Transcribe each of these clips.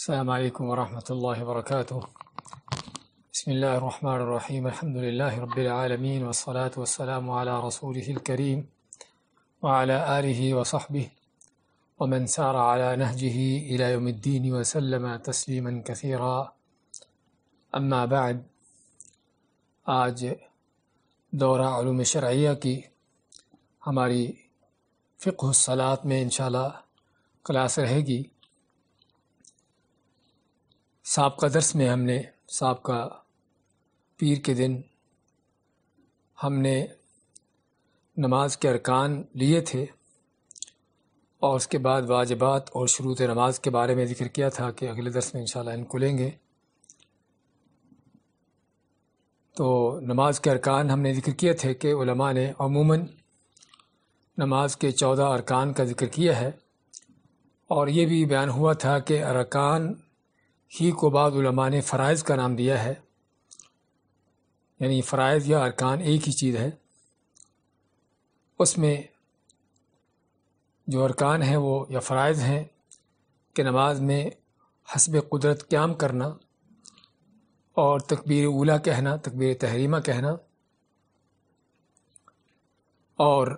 السلام عليكم ورحمة الله وبركاته بسم الله الرحمن الرحيم الحمد لله رب العالمين والصلاة والسلام على رسوله الكريم وعلى آله وصحبه ومن سار على نهجه إلى يوم الدين وسلم تسليما كثيرا أما بعد आज दौरा आलूम शर्या की हमारी फ़िक्सलात में इन क्लास रहेगी सबका का दर्श में हमने सबका का पीर के दिन हमने नमाज के अरकान लिए थे और उसके बाद वाजबात और शुरूत नमाज के बारे में ज़िक्र किया था कि अगले दर्श में इंशाल्लाह इनको लेंगे तो नमाज के अरकान हमने ज़िक्र किए थे कि उलमा ने अमूमन नमाज के चौदह अरकान का ज़िक्र किया है और ये भी बयान हुआ था कि अरकान ही को बाद ने फ़रज़ का नाम दिया है यानी फ़रज़ या अरकान एक ही चीज़ है उसमें जो अरकान हैं वो या फ़रज़ हैं कि नमाज में हसब कुदरत क्याम करना और तकबीर उला कहना तकबीर तहरीमा कहना और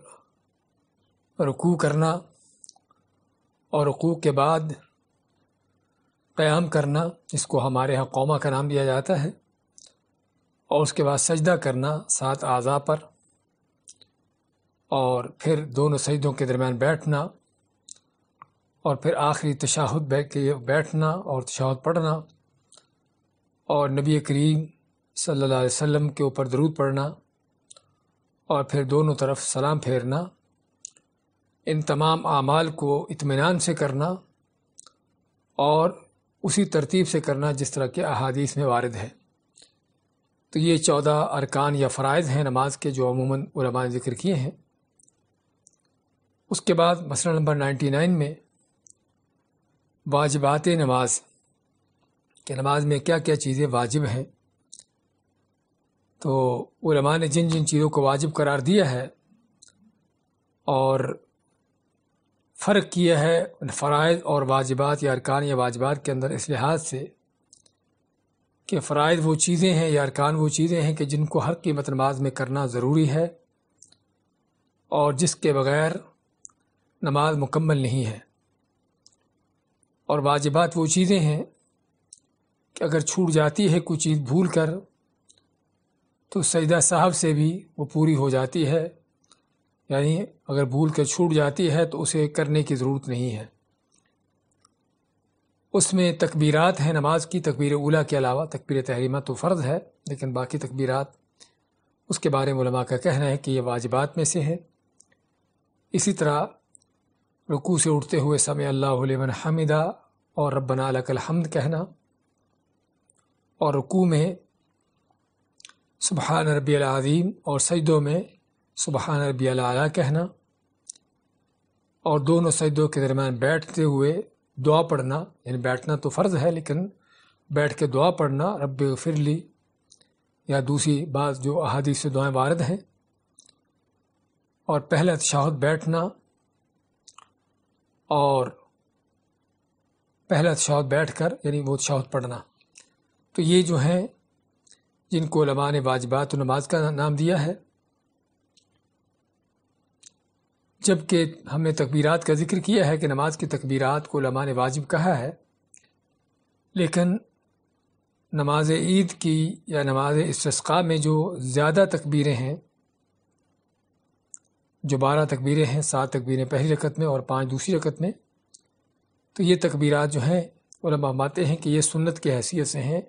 रुकू करना और रकू के बाद क़याम करना इसको हमारे यहाँ कौमा का नाम दिया जाता है और उसके बाद सजदा करना सात आज़ा पर और फिर दोनों सजदों के दरमियान बैठना और फिर आखिरी तशाहद बैठना और तशाहद पढ़ना और नबी करीम सल्लल्लाहु अलैहि वसल्लम के ऊपर दरूद पढ़ना और फिर दोनों तरफ सलाम फेरना इन तमाम आमाल को इत्मीनान से करना और उसी तरतीब से करना जिस तरह के अहादीस में वारद है तो ये चौदह अरकान या फ़रज़ हैं नमाज के जो अमूमन उलमा ने जिक्र किए हैं उसके बाद मसला नंबर नाइन्टी नाइन में वाजबात नमाज कि नमाज में क्या क्या चीज़ें वाजिब हैं तो ने जिन जिन चीज़ों को वाजिब करार दिया है और फ़र्क किया है फ़रज़ और वाजिबात या अरकान या वाजिबात के अंदर इस लिहाज से कि फ़रज़ वो चीज़ें हैं या अरकान वो चीज़ें हैं कि जिनको हर कीमत नमाज में करना ज़रूरी है और जिसके बगैर नमाज मुकम्मल नहीं है और वाजिबात वो चीज़ें हैं कि अगर छूट जाती है कोई चीज़ भूल कर तो सजदा साहब से भी वो पूरी हो जाती है यानी अगर भूल कर छूट जाती है तो उसे करने की ज़रूरत नहीं है उसमें तकबीरात हैं नमाज की तकबीर उला के अलावा तकबीर तहरीमा तो फ़र्ज़ है लेकिन बाकी तकबीरात उसके बारे में का कहना है कि ये वाजिबात में से है इसी तरह रुकू से उठते हुए समय अल्लाह हमिदा और रबना लकल हमद कहना और रुकू में सुबहान रबी अज़ीम और सजदों में सुबहान रबी अला कहना और दोनों सजदों के दरमियान बैठते हुए दुआ पढ़ना यानि बैठना तो फ़र्ज़ है लेकिन बैठ के दुआ पढ़ना रब फिरली या दूसरी बात जो अहादी से दुआएँ वारद हैं और पहले तशाहद बैठना और पहला तशाहद बैठ कर यानी वो तशाहद पढ़ना तो ये जो हैं जिनको लमा ने वाजबात नमाज का नाम दिया है जबकि हमने तकबीरात का जिक्र किया है कि नमाज की तकबीरात को लमा ने वाजिब कहा है लेकिन नमाज ईद की या नमाज इस में जो ज़्यादा तकबीरें हैं जो बारह तकबीरें हैं सात तकबीरें पहली रकत में और पाँच दूसरी रकत में तो ये तकबीरात जो हैं वलमा मानते हैं कि ये सुन्नत के हैसियत से हैं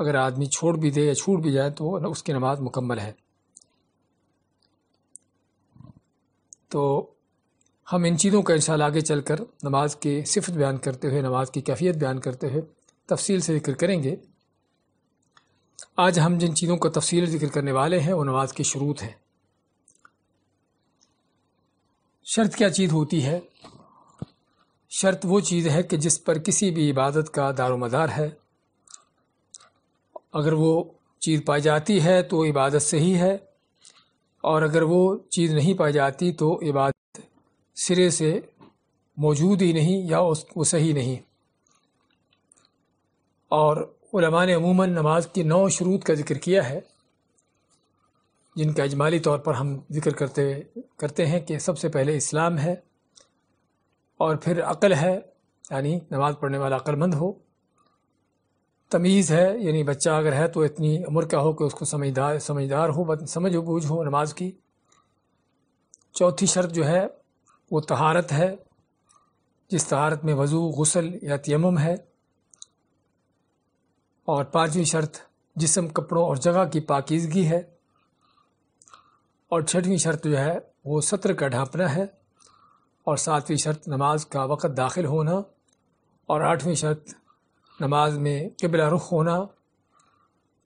अगर आदमी छोड़ भी दे या छूट भी जाए तो उसकी नमाज मुकम्मल है तो हम इन चीज़ों का इंशाल्लाह आगे चल कर नमाज के सिफत बयान करते हुए नमाज की कैफियत बयान करते हुए तफसील से जिक्र करेंगे आज हम जिन चीज़ों का तफसील जिक्र करने वाले हैं वो नमाज के शुरूत हैं शर्त क्या चीज़ होती है शर्त वो चीज़ है कि जिस पर किसी भी इबादत का दारो मदार है अगर वो चीज़ पाई जाती है तो इबादत सही है और अगर वो चीज़ नहीं पाई जाती तो इबादत सिरे से मौजूद ही नहीं या उस वो सही नहीं और ने अमूमन नमाज की नौ शरूत का जिक्र किया है जिनका अजमाली तौर पर हम जिक्र करते करते हैं कि सबसे पहले इस्लाम है और फिर अक़ल है यानी नमाज़ पढ़ने वाला अक्लमंद हो तमीज़ है यानी बच्चा अगर है तो इतनी उम्र का हो कि उसको समझदार समझदार हो समझ हो बूझ हो नमाज की चौथी शर्त जो है वो तहारत है जिस तहारत में वज़ू गसल या तयम है और पांचवी शर्त जिसम कपड़ों और जगह की पाकिजगी है और छठवीं शर्त जो है वो सत्र का ढांपना है और सातवीं शर्त नमाज का वक़्त दाखिल होना और आठवीं शर्त नमाज में किबला रुख होना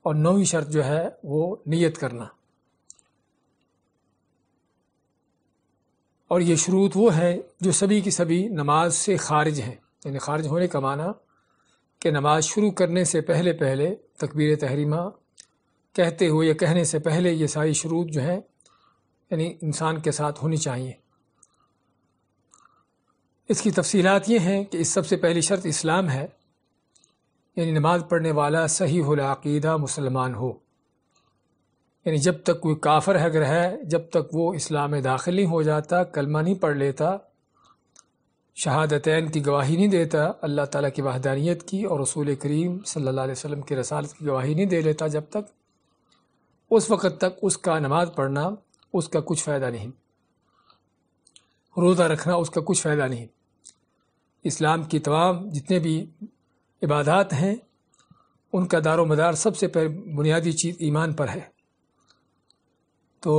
और नौवीं शर्त जो है वो नियत करना और ये शरूत वो है जो सभी की सभी नमाज से खारिज हैं यानी खारिज होने का माना कि नमाज शुरू करने से पहले पहले तकबीर तहरीमा कहते हुए या कहने से पहले ये सारी शरूत जो हैं यानी इंसान के साथ होनी चाहिए इसकी तफसीलात ये हैं कि इस सबसे पहली शर्त इस्लाम है यानी नमाज़ पढ़ने वाला सही हलाकीदा मुसलमान हो यानी जब तक कोई काफर अगर है जब तक वो इस्लाम में दाखिल नहीं हो जाता कलमा नहीं पढ़ लेता शहादतैन की गवाही नहीं देता अल्लाह ताला की वहदानियत की और रसूल करीम सल्लल्लाहु अलैहि वसल्लम की रसालत की गवाही नहीं दे लेता जब तक उस वक़्त तक उसका नमाज पढ़ना उसका कुछ फ़ायदा नहीं रोज़ा रखना उसका कुछ फ़ायदा नहीं इस्लाम की तमाम जितने भी इबादात हैं उनका दारो मदार सबसे बुनियादी चीज़ ईमान पर है तो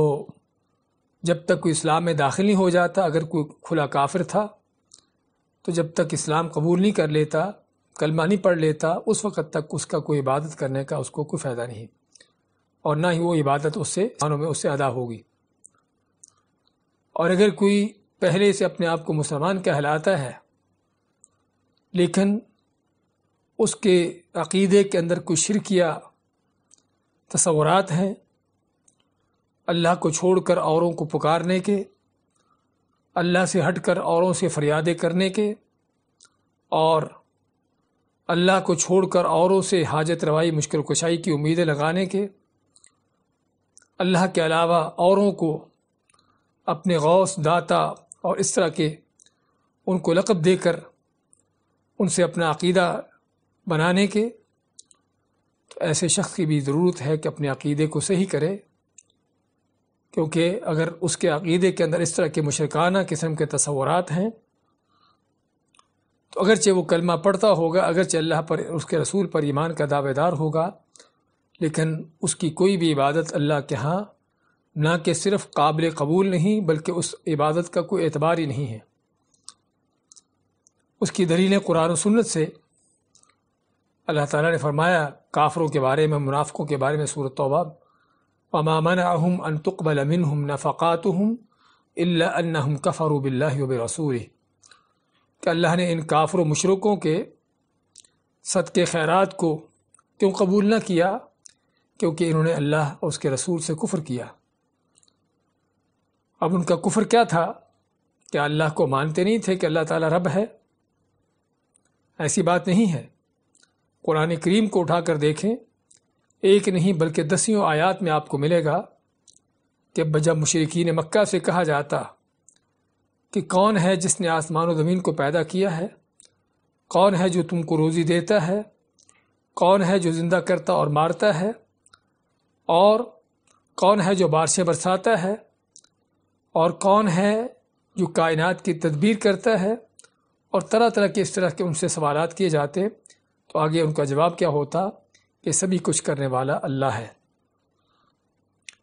जब तक कोई इस्लाम में दाखिल नहीं हो जाता अगर कोई खुला काफिर था तो जब तक इस्लाम कबूल नहीं कर लेता कलमा नहीं पढ़ लेता उस वक़्त तक उसका कोई इबादत करने का उसको कोई फ़ायदा नहीं और ना ही वो इबादत उससे खानों में उससे अदा होगी और अगर कोई पहले से अपने आप को मुसलमान कहलाता है लेकिन उसके अकीदे के अंदर कोई शिरकिया तस्वुरात हैं अल्लाह को छोड़कर औरों को पुकारने के अल्लाह से हटकर औरों से फरियादें करने के और अल्लाह को छोड़कर औरों से हाजत रवाई मुश्किल कुशाई की उम्मीदें लगाने के अल्लाह के अलावा औरों को अपने गौस दाता और इस तरह के उनको लकब देकर उनसे अपना अकीदा बनाने के तो ऐसे शख्स की भी ज़रूरत है कि अपने अकीदे को सही करे क्योंकि अगर उसके अकीदे के अंदर इस तरह के मुशरकाना किस्म के तस्वरत हैं तो अगरचे वो कलमा पढ़ता होगा अगरचे अल्लाह पर उसके रसूल पर ईमान का दावेदार होगा लेकिन उसकी कोई भी इबादत अल्लाह के यहाँ ना कि सिर्फ काबिल कबूल नहीं बल्कि उस इबादत का कोई एतबार ही नहीं है उसकी दलीलें कुरान सुन्नत से अल्लाह ताला ने फरमाया काफरों के बारे में मुनाफ़ों के बारे में सूरत तौबा अमामन अहम अनतुकबल अमिन हम नफ़ात हम अल्लाम कफ़रुबिल्ला रसूल कि अल्लाह ने इन काफर मशरक़ों के के ख़ैरत को क्यों कबूल न किया क्योंकि इन्होंने अल्लाह और उसके रसूल से कुफ़र किया अब उनका कुफ़र क्या था क्या अल्लाह को मानते नहीं थे कि अल्लाह ताला रब है ऐसी बात नहीं है कुरान करीम को उठा कर देखें एक नहीं बल्कि दसियों आयात में आपको मिलेगा कि बजा मशरकिन मक्का से कहा जाता कि कौन है जिसने आसमान और ज़मीन को पैदा किया है कौन है जो तुमको रोज़ी देता है कौन है जो ज़िंदा करता और मारता है और कौन है जो बारिशें बरसाता है और कौन है जो कायनात की तदबीर करता है और तरह तरह के इस तरह के उनसे सवाल किए जाते हैं तो आगे उनका जवाब क्या होता कि सभी कुछ करने वाला अल्लाह है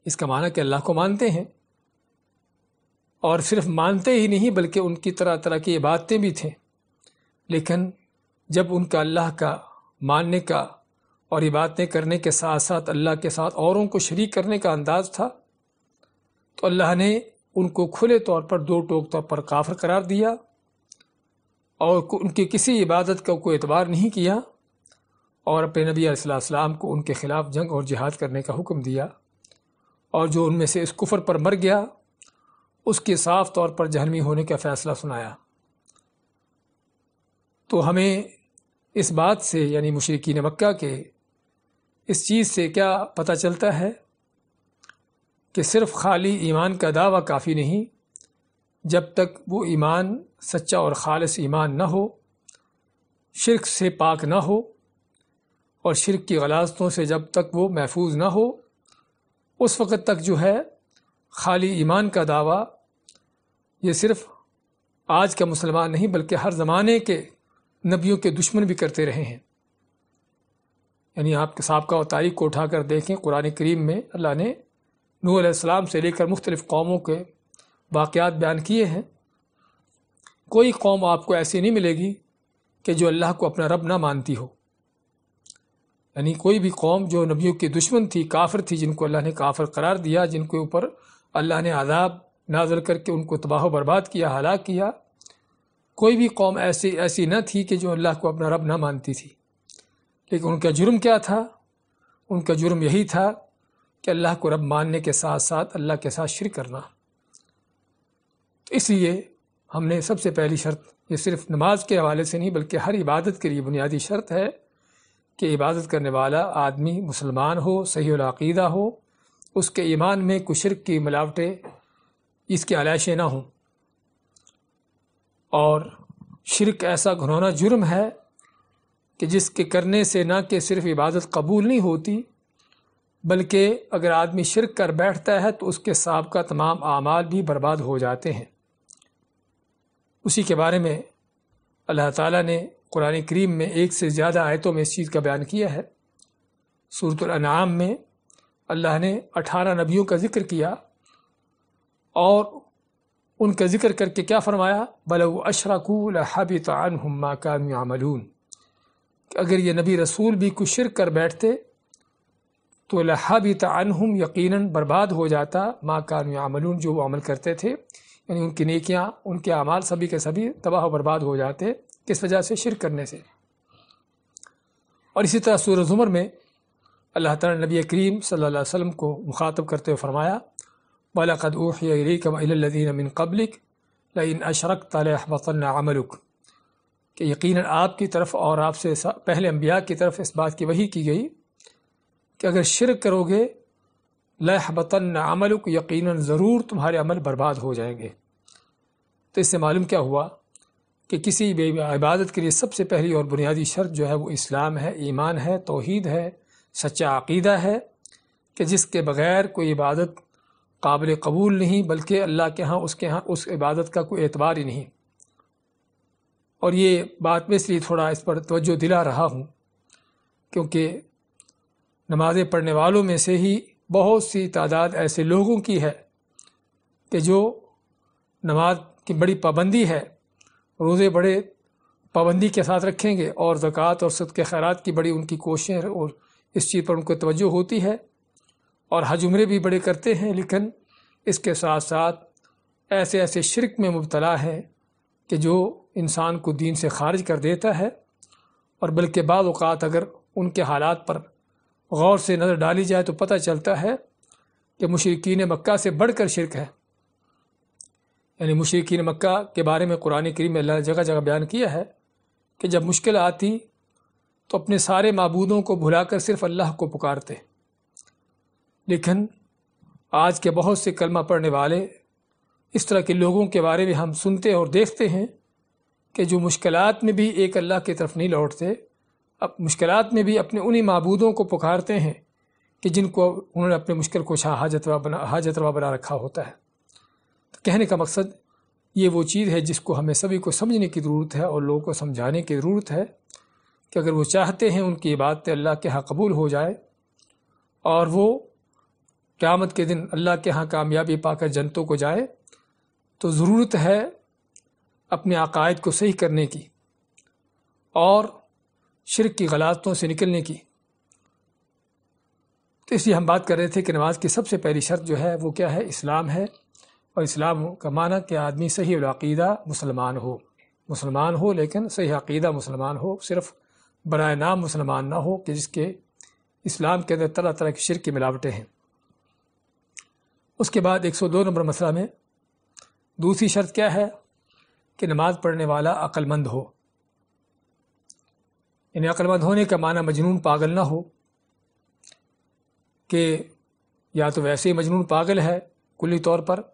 इसका माना कि अल्लाह को मानते हैं और सिर्फ मानते ही नहीं बल्कि उनकी तरह तरह की इबादतें भी थे लेकिन जब उनका अल्लाह का मानने का और इबादतें करने के साथ साथ अल्लाह के साथ औरों को शरीक करने का अंदाज़ था तो अल्लाह ने उनको खुले तौर पर दो टोक तौर पर काफर करार दिया और उनकी किसी इबादत का कोई एतबार नहीं किया और अपने नबी अलैहिस्सलाम को उनके ख़िलाफ़ जंग और जिहाद करने का हुक्म दिया और जो उनमें से इस कुफर पर मर गया उसके साफ तौर पर जहनवी होने का फ़ैसला सुनाया तो हमें इस बात से यानी मशरकिन मक्का के इस चीज़ से क्या पता चलता है कि सिर्फ खाली ईमान का दावा काफ़ी नहीं जब तक वो ईमान सच्चा और ख़ालस ईमान न हो शिरक से पाक ना हो और शिरक की गलास्तों से जब तक वो महफूज ना हो उस वक़्त तक जो है खाली ईमान का दावा ये सिर्फ़ आज का मुसलमान नहीं बल्कि हर ज़माने के नबियों के दुश्मन भी करते रहे हैं यानी आपके सबका और तारीख को उठा कर देखें कुरान करीम में अल्लाह ने नू से लेकर मुख्तलिफ़ कौमों के वाक़ात बयान किए हैं कोई कौम आपको ऐसी नहीं मिलेगी कि जो अल्लाह को अपना रब ना मानती हो यानी कोई भी कौम जो नबियों की दुश्मन थी काफिर थी जिनको अल्लाह ने काफिर करार दिया जिनके ऊपर अल्लाह ने आदाब नाजल करके उनको तबाह बर्बाद किया हलाक किया कोई भी कौम ऐसी ऐसी न थी कि जो अल्लाह को अपना रब ना मानती थी लेकिन उनका जुर्म क्या था उनका जुर्म यही था कि अल्लाह को रब मानने के साथ साथ अल्लाह के साथ शिर करना तो इसलिए हमने सबसे पहली शर्त ये सिर्फ नमाज के हवाले से नहीं बल्कि हर इबादत के लिए बुनियादी शर्त है कि इबादत करने वाला आदमी मुसलमान हो सही अक़ीदा हो उसके ईमान में कुशर की मिलावटें इसकी आलाइशें ना हों और शिरक ऐसा घनौना जुर्म है कि जिसके करने से ना कि सिर्फ इबादत कबूल नहीं होती बल्कि अगर आदमी शिरक कर बैठता है तो उसके सबका तमाम आमाल भी बर्बाद हो जाते हैं उसी के बारे में अल्लाह ताला ने कुरान करीम में एक से ज़्यादा आयतों में इस चीज़ का बयान किया है सूरतनाम में अल्लाह ने अठारह नबियों का ज़िक्र किया और उनका ज़िक्र करके क्या फ़रमाया बलो अशरकूल हबितान हम्मा कामयामलून अगर ये नबी रसूल भी कुछ शिर कर बैठते तो लहाबित हम यकीन बर्बाद हो जाता माँ कामयामलून जो वो अमल करते थे यानी उनकी नेकियाँ उनके अमाल सभी के सभी तबाह बर्बाद हो जाते किस वजह से शिर करने से और इसी तरह सूर उमर में अल्लाह ताला नबी करीम सल्लल्लाहु अलैहि वसल्लम को मुखातब करते हुए फरमाया वलक़द ऊहियदीन मिन कबलिक लिन अशरक तलहबन अमलुक कि यकीन आपकी तरफ और आपसे पहले अम्बिया की तरफ इस बात की वही की गई कि अगर शिर करोगे लहबतन अमलुक यकीन ज़रूर तुम्हारे अमल बर्बाद हो जाएंगे तो इससे मालूम क्या हुआ कि किसी इबादत के लिए सबसे पहली और बुनियादी शर्त जो है वो इस्लाम है ईमान है तोहद है सच्चा अकीदा है कि जिसके बग़ैर कोई इबादत काबिल कबूल नहीं बल्कि अल्लाह के यहाँ उसके यहाँ उस इबादत का कोई एतबार ही नहीं और ये बात में इसलिए थोड़ा इस पर तोज्जो दिला रहा हूँ क्योंकि नमाज़ें पढ़ने वालों में से ही बहुत सी तादाद ऐसे लोगों की है कि जो नमाज की बड़ी पाबंदी है रोज़े बड़े पाबंदी के साथ रखेंगे और ज़क़़त और सद के खैरात की बड़ी उनकी कोशिशें और इस चीज़ पर उनको तवज्जो होती है और हजुमरे भी बड़े करते हैं लेकिन इसके साथ साथ ऐसे ऐसे शिरक में मुबतला है कि जो इंसान को दीन से खारिज कर देता है और बल्कि बाद अगर उनके हालात पर गौर से नज़र डाली जाए तो पता चलता है कि मशरकिन मक्का से बढ़ कर शिरक है यानी मुशरकिन मक्का के बारे में कुरान करीम में अल्लाह जगह जगह बयान किया है कि जब मुश्किल आती तो अपने सारे मबूदों को भुलाकर सिर्फ अल्लाह को पुकारते लेकिन आज के बहुत से कलमा पढ़ने वाले इस तरह के लोगों के बारे में हम सुनते और देखते हैं कि जो मुश्किल में भी एक अल्लाह की तरफ नहीं लौटते अब मुश्किल में भी अपने उन्हीं मबूदों को पुकारते हैं कि जिनको उन्होंने अपने मुश्किल को हाजतवा बना हाजतवा बना रखा होता है कहने का मकसद ये वो चीज़ है जिसको हमें सभी को समझने की ज़रूरत है और लोगों को समझाने की ज़रूरत है कि अगर वो चाहते हैं उनकी बात अल्लाह के यहाँ कबूल हो जाए और वो क़्यामत के दिन अल्लाह के यहाँ कामयाबी पाकर जनतों को जाए तो ज़रूरत है अपने अकायद को सही करने की और शिरक की गलातों से निकलने की तो इसलिए हम बात कर रहे थे कि नमाज की सबसे पहली शर्त जो है वो क्या है इस्लाम है और इस्लाम का माना कि आदमी सही अकीदा मुसलमान हो मुसलमान हो लेकिन सही अकीदा मुसलमान हो सिर्फ बरए नाम मुसलमान ना हो कि जिसके इस्लाम के अंदर तरह तरह की शिर की मिलावटें हैं उसके बाद 102 नंबर मसला में दूसरी शर्त क्या है कि नमाज़ पढ़ने वाला अक्लमंद हो यानी अक्लमंद होने का माना मजनून पागल ना हो कि या तो वैसे ही मजनून पागल है कुली तौर पर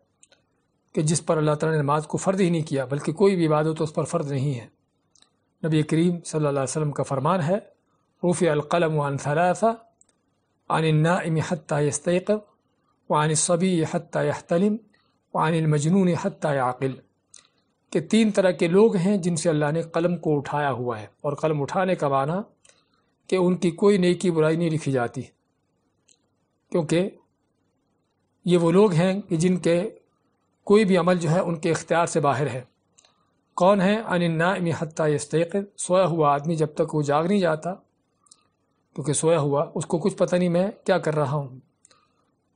कि जिस पर अल्लाह ताला ने नमाज को फ़र्ज ही नहीं किया बल्कि कोई भी इबादत तो उस पर फ़र्द नहीं है नबी करीम सल्लल्लाहु अलैहि वसल्लम का फरमान है रूफ़ अलकलम वान थलासा आनन्नाम हत्ता यस्तक वान सभी हत्ता यहतलिम वान मजनून हत्ता याकिल कि तीन तरह के लोग हैं जिनसे अल्लाह ने कलम को उठाया हुआ है और कलम उठाने का माना कि उनकी कोई नेकी बुराई नहीं लिखी जाती क्योंकि ये वो लोग हैं कि जिनके कोई भी अमल जो है उनके इख्तियार से बाहर है कौन है अनन्नाम हती यस्तक सोया हुआ आदमी जब तक वो जाग नहीं जाता क्योंकि सोया हुआ उसको कुछ पता नहीं मैं क्या कर रहा हूँ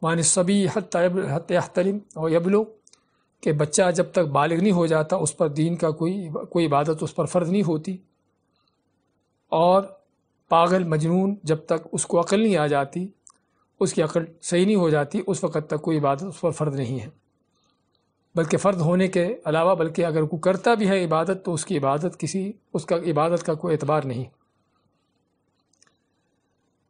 मान सभी हतम और यबलो के बच्चा जब तक बालग नहीं हो जाता उस पर दीन का कोई कोई इबादत उस पर फ़र्ज नहीं होती और पागल मजनून जब तक उसको अकल नहीं आ जाती उसकी अकल सही नहीं हो जाती उस वक़्त तक कोई इबादत उस पर फ़र्ज नहीं है बल्कि फ़र्द होने के अलावा बल्कि अगर वो करता भी है इबादत तो उसकी इबादत किसी उसका इबादत का कोई एतबार नहीं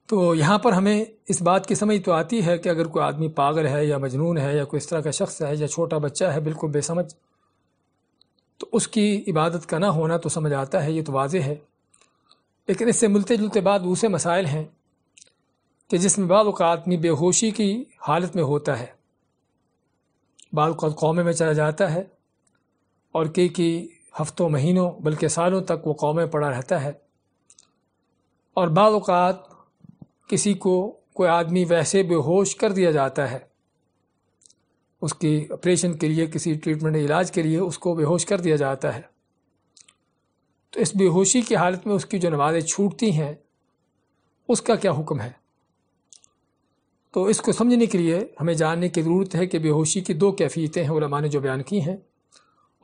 तो यहाँ पर हमें इस बात की समझ तो आती है कि अगर कोई आदमी पागल है या मजनून है या कोई इस तरह का शख्स है या छोटा बच्चा है बिल्कुल बेसमझ तो उसकी इबादत का ना होना तो समझ आता है ये तो वाज है लेकिन इससे मिलते जुलते बाद दूसरे मसाइल हैं कि जिसमें बाद आदमी बेहोशी की हालत में होता है बाद कौमे में चला जाता है और कई कई हफ्तों महीनों बल्कि सालों तक वो कौमे पड़ा रहता है और बाज़ात किसी को कोई आदमी वैसे बेहोश कर दिया जाता है उसकी ऑपरेशन के लिए किसी ट्रीटमेंट इलाज के लिए उसको बेहोश कर दिया जाता है तो इस बेहोशी की हालत में उसकी जो नमाज़ें छूटती हैं उसका क्या हुक्म है तो इसको समझने के लिए हमें जानने की ज़रूरत है कि बेहोशी की दो कैफियतें हैं उलमा ने जो बयान की हैं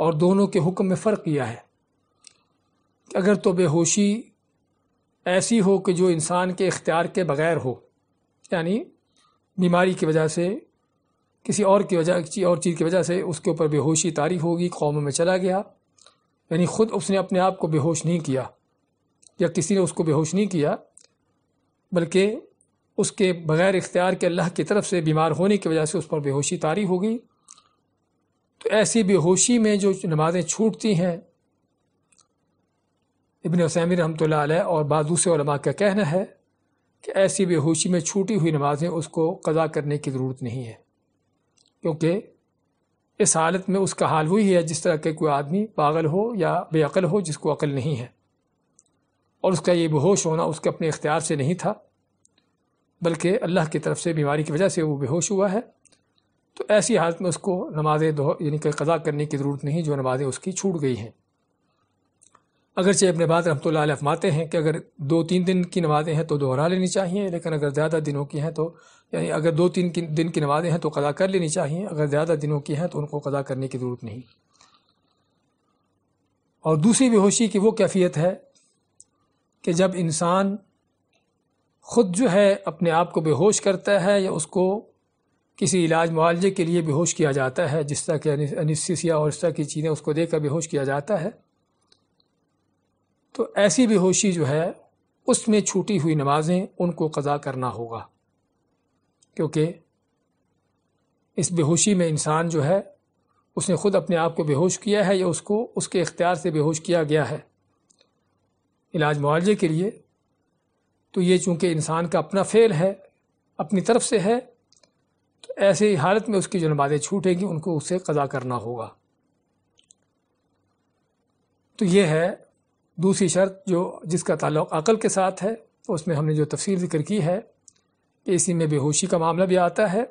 और दोनों के हुक्म में फ़र्क किया है अगर तो बेहोशी ऐसी हो कि जो इंसान के इख्तियार के बग़ैर हो यानी बीमारी की वजह से किसी और की वजह किसी और चीज़ की वजह से उसके ऊपर बेहोशी तारी होगी कौम में चला गया यानी ख़ुद उसने अपने आप को बेहोश नहीं किया या किसी ने उसको बेहोश नहीं किया बल्कि उसके बग़ैर इख्तियार के अल्लाह की तरफ से बीमार होने की वजह से उस पर बेहोशी तारी हो गई तो ऐसी बेहोशी में जो नमाज़ें छूटती हैं इबन वसैमी रहमत और बाद दूसरे का कहना है कि ऐसी बेहोशी में छूटी हुई नमाज़ें उसको कज़ा करने की ज़रूरत नहीं है क्योंकि इस हालत में उसका हाल वही है जिस तरह के कोई आदमी पागल हो या बेअल हो जिसको अकल नहीं है और उसका ये बेहोश होना उसके अपने इख्तियार से नहीं था बल्कि अल्लाह की तरफ से बीमारी की वजह से वो बेहोश हुआ है तो ऐसी हालत में उसको नमाजें दो यानी कि कज़ा करने की ज़रूरत नहीं जो नमाज़ें उसकी छूट गई हैं अगरचे अपने बात रमत लफमाते हैं कि अगर दो तीन दिन की नमाज़ें हैं तो दोहरा लेनी चाहिए लेकिन अगर ज़्यादा दिनों की हैं तो यानी अगर दो तीन दिन की नमाज़ें हैं तो कदा कर लेनी चाहिए अगर ज़्यादा दिनों की हैं तो उनको कदा करने की ज़रूरत नहीं और दूसरी बेहोशी की वो कैफियत है कि जब इंसान ख़ुद जो है अपने आप को बेहोश करता है या उसको किसी इलाज मुआवजे के लिए बेहोश किया जाता है जिस तरह के अनिस्थिसिया और इस तरह की चीज़ें उसको देकर बेहोश किया जाता है तो ऐसी बेहोशी जो है उसमें छूटी हुई नमाजें उनको कज़ा करना होगा क्योंकि इस बेहोशी में इंसान जो है उसने ख़ुद अपने आप को बेहोश किया है या उसको उसके इख्तियार से बेहोश किया गया है इलाज मुआवजे के लिए तो ये चूँकि इंसान का अपना फ़ेल है अपनी तरफ से है तो ऐसी हालत में उसकी जो नमाज़ें छूटेंगी उनको उससे क़दा करना होगा तो ये है दूसरी शर्त जो जिसका ताल्लुक अकल के साथ है उसमें हमने जो तफसीर जिक्र की है कि इसी में बेहोशी का मामला भी आता है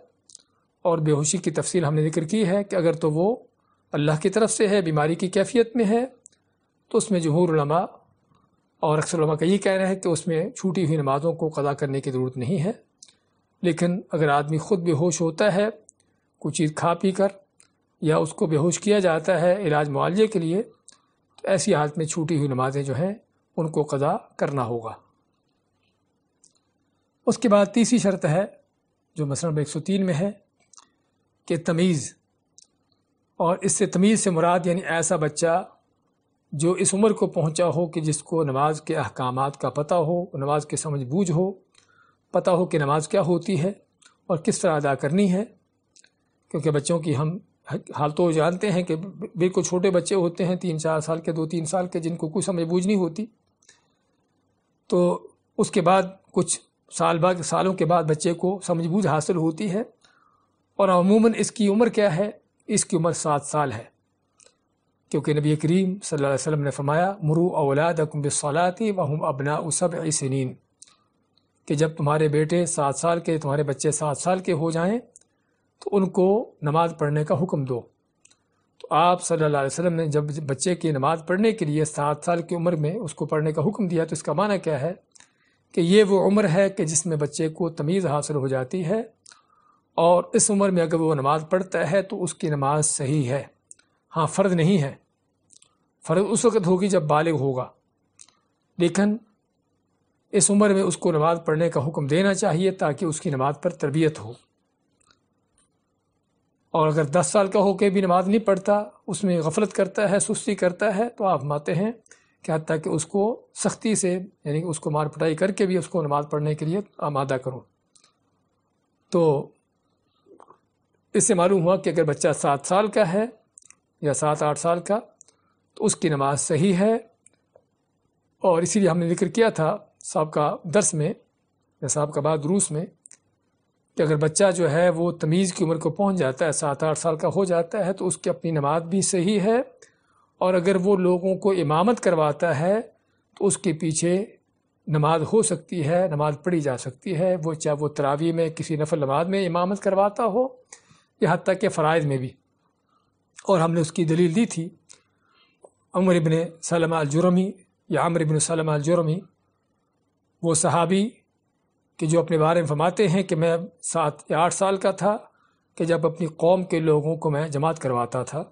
और बेहोशी की तफसील हमने जिक्र की है कि अगर तो वो अल्लाह की तरफ से है बीमारी की कैफियत में है तो उसमें जमहूरमा और अक्सर का ये कहना है कि उसमें छूटी हुई नमाज़ों को कदा करने की ज़रूरत नहीं है लेकिन अगर आदमी ख़ुद बेहोश होता है कोई चीज़ खा पी कर या उसको बेहोश किया जाता है इलाज मुआवजे के लिए तो ऐसी हालत में छूटी हुई नमाज़ें जो हैं उनको कदा करना होगा उसके बाद तीसरी शर्त है जो मसलन एक सौ तीन में है कि तमीज़ और इससे तमीज़ से मुराद यानी ऐसा बच्चा जो इस उम्र को पहुंचा हो कि जिसको नमाज के अहकाम का पता हो नमाज के समझ बूझ हो पता हो कि नमाज क्या होती है और किस तरह अदा करनी है क्योंकि बच्चों की हम हाल तो जानते हैं कि बिल्कुल छोटे बच्चे होते हैं तीन चार साल के दो तीन साल के जिनको कोई समझ बूझ नहीं होती तो उसके बाद कुछ साल बाद सालों के बाद बच्चे को समझ बूझ हासिल होती है और अमूमन इसकी उम्र क्या है इसकी उम्र सात साल है क्योंकि नबी करीम सल्लल्लाहु अलैहि वसल्लम ने फरमाया मरु औलाद बिसलाती वहम अबना उसब सनीन कि जब तुम्हारे बेटे सात साल के तुम्हारे बच्चे सात साल के हो जाएं तो उनको नमाज पढ़ने का हुक्म दो तो आप सल्लल्लाहु अलैहि वसल्लम ने जब बच्चे की नमाज पढ़ने के लिए सात साल की उम्र में उसको पढ़ने का हुक्म दिया तो इसका माना क्या है कि ये वो उम्र है कि जिसमें बच्चे को तमीज़ हासिल हो जाती है और इस उम्र में अगर वो नमाज़ पढ़ता है तो उसकी नमाज सही है हाँ फ़र्ज नहीं है फ़र्ज उस वक़्त होगी जब बालिग होगा लेकिन इस उम्र में उसको नमाज़ पढ़ने का हुक्म देना चाहिए ताकि उसकी नमाज पर तरबियत हो और अगर दस साल का होकर भी नमाज़ नहीं पढ़ता उसमें गफलत करता है सुस्ती करता है तो आप माते हैं कि हती कि उसको सख्ती से यानी कि उसको मार पिटाई करके भी उसको नमाज़ पढ़ने के लिए आमादा करो तो इससे मालूम हुआ कि अगर बच्चा सात साल का है या सात आठ साल का तो उसकी नमाज सही है और इसीलिए हमने जिक्र किया था सबका का दर्स में या सबका बाद रूस में कि अगर बच्चा जो है वो तमीज़ की उम्र को पहुंच जाता है सात आठ साल का हो जाता है तो उसकी अपनी नमाज भी सही है और अगर वो लोगों को इमामत करवाता है तो उसके पीछे नमाज हो सकती है नमाज पढ़ी जा सकती है वो चाहे वो तरावी में किसी नफल नमाज में इमामत करवाता हो या हती के फ़रज़ में भी और हमने उसकी दलील दी थी अमर इबन सलम अलजुरमी या अमर इबन सलम अलजुरमी वो सहाबी कि जो अपने बारे में फरमाते हैं कि मैं सात या आठ साल का था कि जब अपनी कौम के लोगों को मैं जमात करवाता था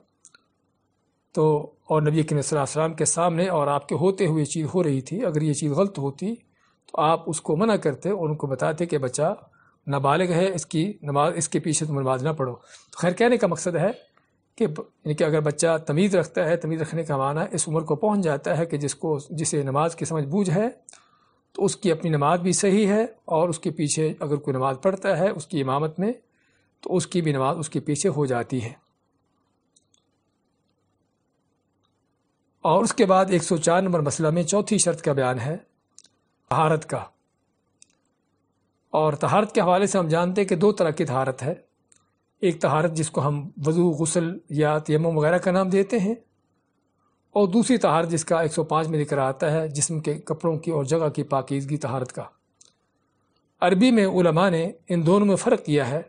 तो और नबी करीम के सामने और आपके होते हुए चीज़ हो रही थी अगर ये चीज़ गलत होती तो आप उसको मना करते और उनको बताते कि बच्चा नाबालिग है इसकी नमाज इसके पीछे तुम नमाज ना पढ़ो तो खैर कहने का मकसद है कि यानी कि अगर बच्चा तमीज़ रखता है तमीज़ रखने का माना इस उम्र को पहुंच जाता है कि जिसको जिसे नमाज की समझ बूझ है तो उसकी अपनी नमाज भी सही है और उसके पीछे अगर कोई नमाज पढ़ता है उसकी इमामत में तो उसकी भी नमाज उसके पीछे हो जाती है और उसके बाद एक सौ चार नंबर मसला में चौथी शर्त का बयान है तहारत का और तहारत के हवाले से हम जानते हैं कि दो तरह की तहारत है एक तहारत जिसको हम वज़ू गसल या तयम वगैरह का नाम देते हैं और दूसरी तहारत जिसका 105 में जिक्र आता है जिसम के कपड़ों की और जगह की पाकिजगी तहारत का अरबी में उलमा ने इन दोनों में फ़र्क किया है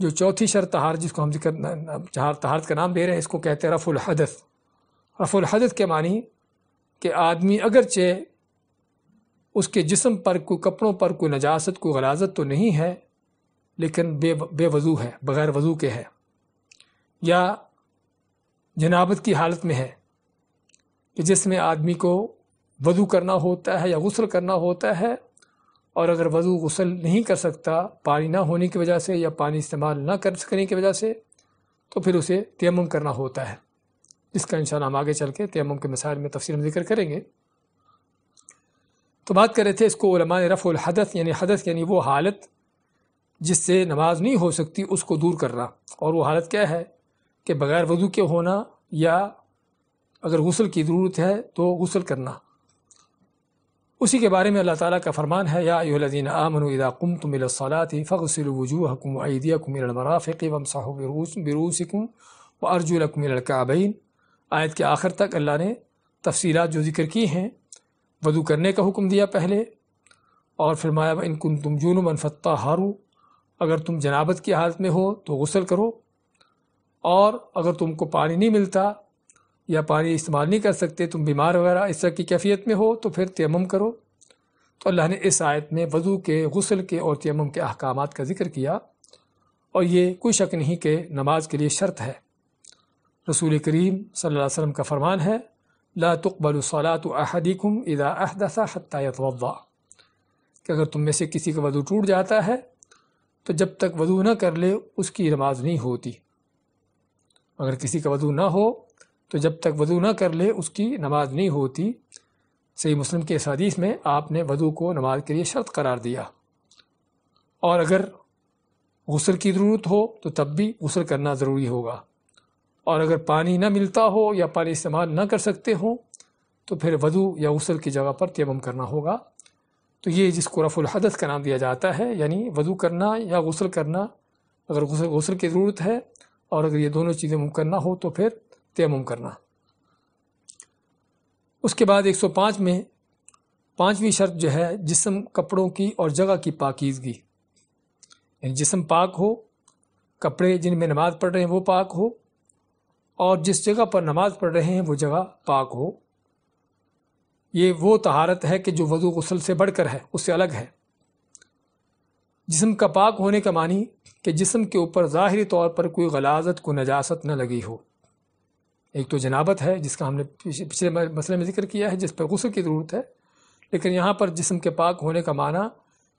जो चौथी शर तहार जिसको हम जिक्र जहार तहारत का नाम दे रहे हैं इसको कहते हैं रफ़ुल हदस रफ़ुल के मानी कि आदमी अगरचे उसके जिसम पर कोई कपड़ों पर कोई नजास्त कोई गलाजत तो नहीं है लेकिन बे बेवज़ू है बग़ैर वज़ू के है या जनाबत की हालत में है कि जिसमें आदमी को वज़ू करना होता है या गसल करना होता है और अगर वज़ू गसल नहीं कर सकता पानी ना होने की वजह से या पानी इस्तेमाल ना कर सकने की वजह से तो फिर उसे तयम करना होता है इसका इंशाल्लाह हम आगे चल के तयम के मिसाल में तफसर में जिक्र करेंगे तो बात कर रहे थे इसको उलमा रफ़ुल हदस यानी हदस यानी वो हालत जिससे नमाज नहीं हो सकती उसको दूर करना और वो हालत क्या है कि बग़ैर वजू के होना या अगर गसल की ज़रूरत है तो गसल करना उसी के बारे में अल्लाह ताला का फरमान है या यादीन आमनुदा कुम तुमलाती फ़सल वजू हकुम ऐदिया कुमिलमराफ़ी वम व अर्जुलकमिलकाबीन आयत के आखिर तक अल्लाह ने तफसीलात जो जिक्र की हैं वजू करने का हुक्म दिया पहले और फरमाया इन कुन तुम जून मनफ़त्ता हारू अगर तुम जनाबत की हालत में हो तो गसल करो और अगर तुमको पानी नहीं मिलता या पानी इस्तेमाल नहीं कर सकते तुम बीमार वगैरह इस तरह की कैफियत में हो तो फिर तयम करो तो अल्लाह ने इस आयत में वज़ू के गसल के और तयम के अहकाम का जिक्र किया और ये कोई शक नहीं कि नमाज के लिए शर्त है रसूल करीम सल्ला वसम का फ़रमान है ला तकबल सलात अहदिकुम इदा अहदसा हत्या कि अगर तुम में से किसी का वजू टूट जाता है तो जब तक वजू ना कर ले उसकी नमाज नहीं होती अगर किसी का वजू ना हो तो जब तक वजू ना कर ले उसकी नमाज नहीं होती सही मुस्लिम के सदीस में आपने वजू को नमाज के लिए शर्त करार दिया और अगर गसल की ज़रूरत हो तो तब भी गसल करना ज़रूरी होगा और अगर पानी ना मिलता हो या पानी इस्तेमाल ना कर सकते हो तो फिर वजू या गसल की जगह पर तयम करना होगा तो ये जिसको रफ़ुल हदस का नाम दिया जाता है यानी वज़ू करना या गसल करना अगर गसल गसल की ज़रूरत है और अगर ये दोनों चीज़ें मुम करना हो तो फिर तयम करना उसके बाद 105 में पांचवी शर्त जो है जिसम कपड़ों की और जगह की पाकिजगी यानी जिसम पाक हो कपड़े जिनमें नमाज़ पढ़ रहे हैं वो पाक हो और जिस जगह पर नमाज़ पढ़ रहे हैं वो जगह पाक हो ये वो तहारत है कि जो वज़ू गसल से बढ़कर है उससे अलग है जिसम का पाक होने का मानी कि जिसम के ऊपर ज़ाहरी तौर पर कोई गलाजत को नजासत न लगी हो एक तो जनाबत है जिसका हमने पिछले मसले में जिक्र किया है जिस पर गसल की ज़रूरत है लेकिन यहाँ पर जिसम के पाक होने का माना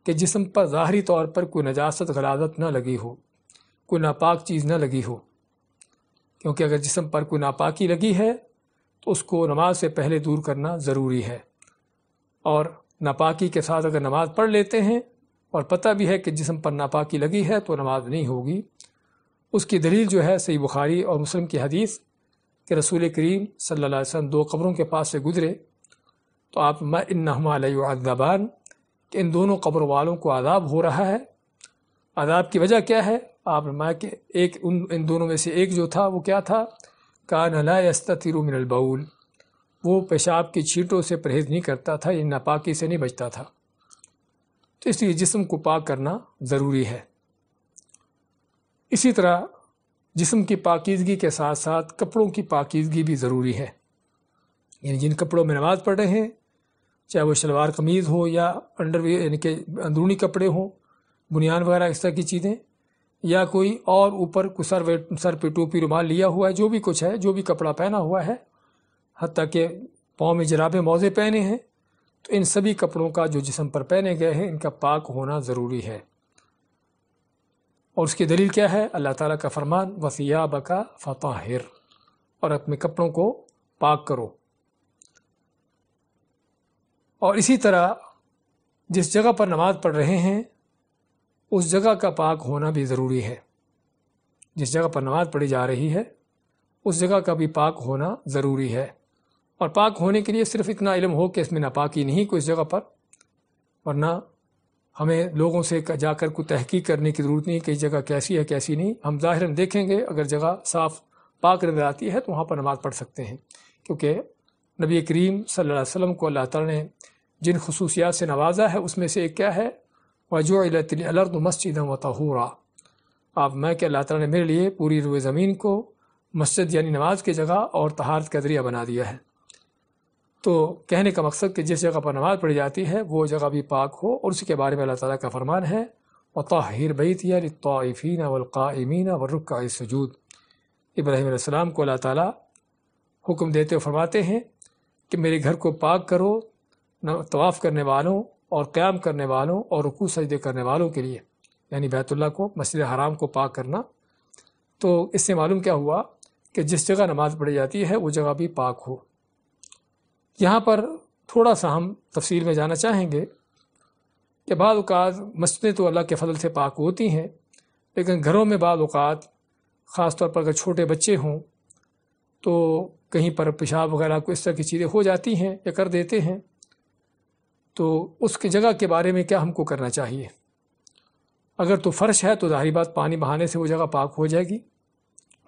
कि जिसम पर ज़ाहरी तौर पर कोई नजास्त गलाजत न लगी हो कोई नापाक चीज़ न लगी हो क्योंकि अगर जिसम पर कोई नापाकी लगी है तो उसको नमाज से पहले दूर करना ज़रूरी है और नापाकी के साथ अगर नमाज़ पढ़ लेते हैं और पता भी है कि जिसम पर नापाकी लगी है तो नमाज नहीं होगी उसकी दलील जो है सही बुखारी और मुस्लिम की हदीस कि रसूल करीम सल्ला वसम दो कब्रों के पास से गुजरे तो आप मैं इन्नाबान कि इन दोनों कब्रों वालों को आदाब हो रहा है आदाब की वजह क्या है आप मैं कि एक उन इन दोनों में से एक जो था वो क्या था कान ला यस्ततिर मिन बउल वो पेशाब की छीटों से परहेज़ नहीं करता था या नापाकी से नहीं बचता था तो इसलिए जिसम को पाक करना ज़रूरी है इसी तरह जिसम की पाकिजगी के साथ साथ कपड़ों की पाकिजगी भी ज़रूरी है यानी जिन कपड़ों में नमाज़ पढ़ रहे हैं चाहे वो शलवार कमीज़ हो या अंडरवे यानी कि अंदरूनी कपड़े हों बुनियान वगैरह इस तरह की चीज़ें या कोई और ऊपर सर वे सर पे टोपी रुमाल लिया हुआ है जो भी कुछ है जो भी कपड़ा पहना हुआ है हती के पाँव में जराबे मौजे पहने हैं तो इन सभी कपड़ों का जो जिसम पर पहने गए हैं इनका पाक होना ज़रूरी है और उसकी दलील क्या है अल्लाह ताला का फरमान वसिया बका फ़ताहिर और अपने कपड़ों को पाक करो और इसी तरह जिस जगह पर नमाज़ पढ़ रहे हैं उस जगह का पाक होना भी ज़रूरी है जिस जगह पर नमाज़ पढ़ी जा रही है उस जगह का भी पाक होना ज़रूरी है और पाक होने के लिए सिर्फ इतना इलम हो कि इसमें नापाकी नहीं कोई जगह पर वरना हमें लोगों से जाकर कोई तहकीक करने की ज़रूरत नहीं कि जगह कैसी है कैसी नहीं हम ज़ाहिर देखेंगे अगर जगह साफ़ पाक नजर आती है तो वहाँ पर नमाज़ पढ़ सकते हैं क्योंकि नबी करीम सल वसम को अल्लाह तला ने जिन खसूसियात से नवाजा है उसमें से एक क्या है वजुलत अलर्द मस्जिद व तहूरा आप मैं कि अल्लाह ताला ने मेरे लिए पूरी रुए ज़मीन को मस्जिद यानी नमाज की जगह और तहारत का दरिया बना दिया है तो कहने का मकसद कि जिस जगह पर नमाज पढ़ी जाती है वो जगह भी पाक हो और उसके बारे में अल्लाह ताला का फरमान है व ताहिर बैतिया तौफ़ीन वलकामीन व रुक सजूद इब्राहिम सलाम को अल्लाह ताला हुक्म देते हुए फरमाते हैं कि मेरे घर को पाक करो तवाफ़ करने वालों और क़्याम करने वालों और रुकू सजदे करने वालों के लिए यानी बैतुल्ला को मस्जिद हराम को पाक करना तो इससे मालूम क्या हुआ कि जिस जगह नमाज पढ़ी जाती है वो जगह भी पाक हो यहाँ पर थोड़ा सा हम तफसील में जाना चाहेंगे कि बाद मस्जिदें तो अल्लाह के फजल से पाक होती हैं लेकिन घरों में बाद ख़ास तौर पर अगर छोटे बच्चे हों तो कहीं पर पेशाब वगैरह को इस तरह की चीज़ें हो जाती हैं या कर देते हैं तो उसकी जगह के बारे में क्या हमको करना चाहिए अगर तो फ़र्श है तो जाहिर बात पानी बहाने से वो जगह पाक हो जाएगी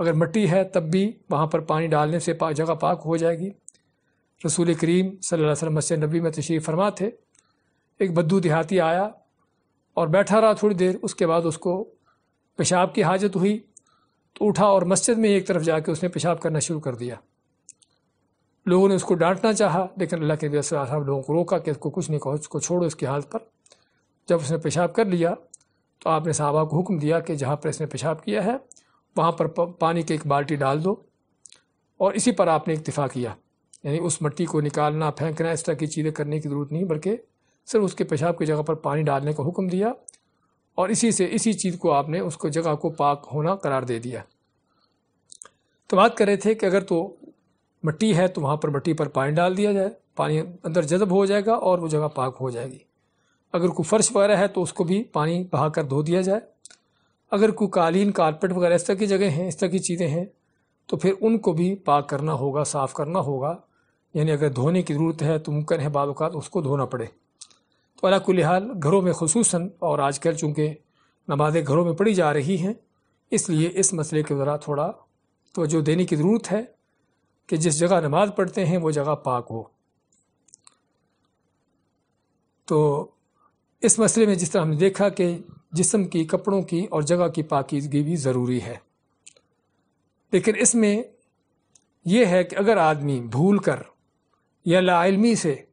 अगर मट्टी है तब भी वहाँ पर पानी डालने से पा, जगह पाक हो जाएगी रसूल करीम सल्लल्लाहु अलैहि नबी में तशरीफ़ फरमा थे एक बद्दू देहाती आया और बैठा रहा थोड़ी देर उसके बाद उसको पेशाब की हाजत हुई तो उठा और मस्जिद में एक तरफ जाके उसने पेशाब करना शुरू कर दिया लोगों ने उसको डांटना चाहा लेकिन अल्लाह के नबी साहब लोगों को रोका कि इसको कुछ नहीं कहो इसको छोड़ो इसकी हालत पर जब उसने पेशाब कर लिया तो आपने साहबा को हुक्म दिया कि जहाँ पर इसने पेशाब किया है वहाँ पर पानी की एक बाल्टी डाल दो और इसी पर आपने इतफ़ा किया यानी उस मिट्टी को निकालना फेंकना इस तरह की चीज़ें करने की ज़रूरत नहीं बल्कि सिर्फ उसके पेशाब की जगह पर पानी डालने का हुक्म दिया और इसी से इसी चीज़ को आपने उसको जगह को पाक होना करार दे दिया तो बात कर रहे थे कि अगर तो मट्टी है तो वहाँ पर मट्टी पर पानी डाल दिया जाए पानी अंदर जजब हो जाएगा और वो जगह पाक हो जाएगी अगर कोई फर्श वगैरह है तो उसको भी पानी बहा कर धो दिया जाए अगर कोई कालीन कारपेट वगैरह इस तरह की जगह हैं इस तरह की चीज़ें हैं तो फिर उनको भी पाक करना होगा साफ़ करना होगा यानी अगर धोने की ज़रूरत है तो मुमकिन है बाद उसको धोना पड़े तो अला कुल घरों में खसूस और आजकल चूँकि नमाजें घरों में पड़ी जा रही हैं इसलिए इस मसले के ज़रा थोड़ा तोजो देने की ज़रूरत है कि जिस जगह नमाज पढ़ते हैं वो जगह पाक हो तो इस मसले में जिस तरह हमने देखा कि जिसम की कपड़ों की और जगह की पाकिदगी भी ज़रूरी है लेकिन इसमें यह है कि अगर आदमी भूल कर या लाइलमी से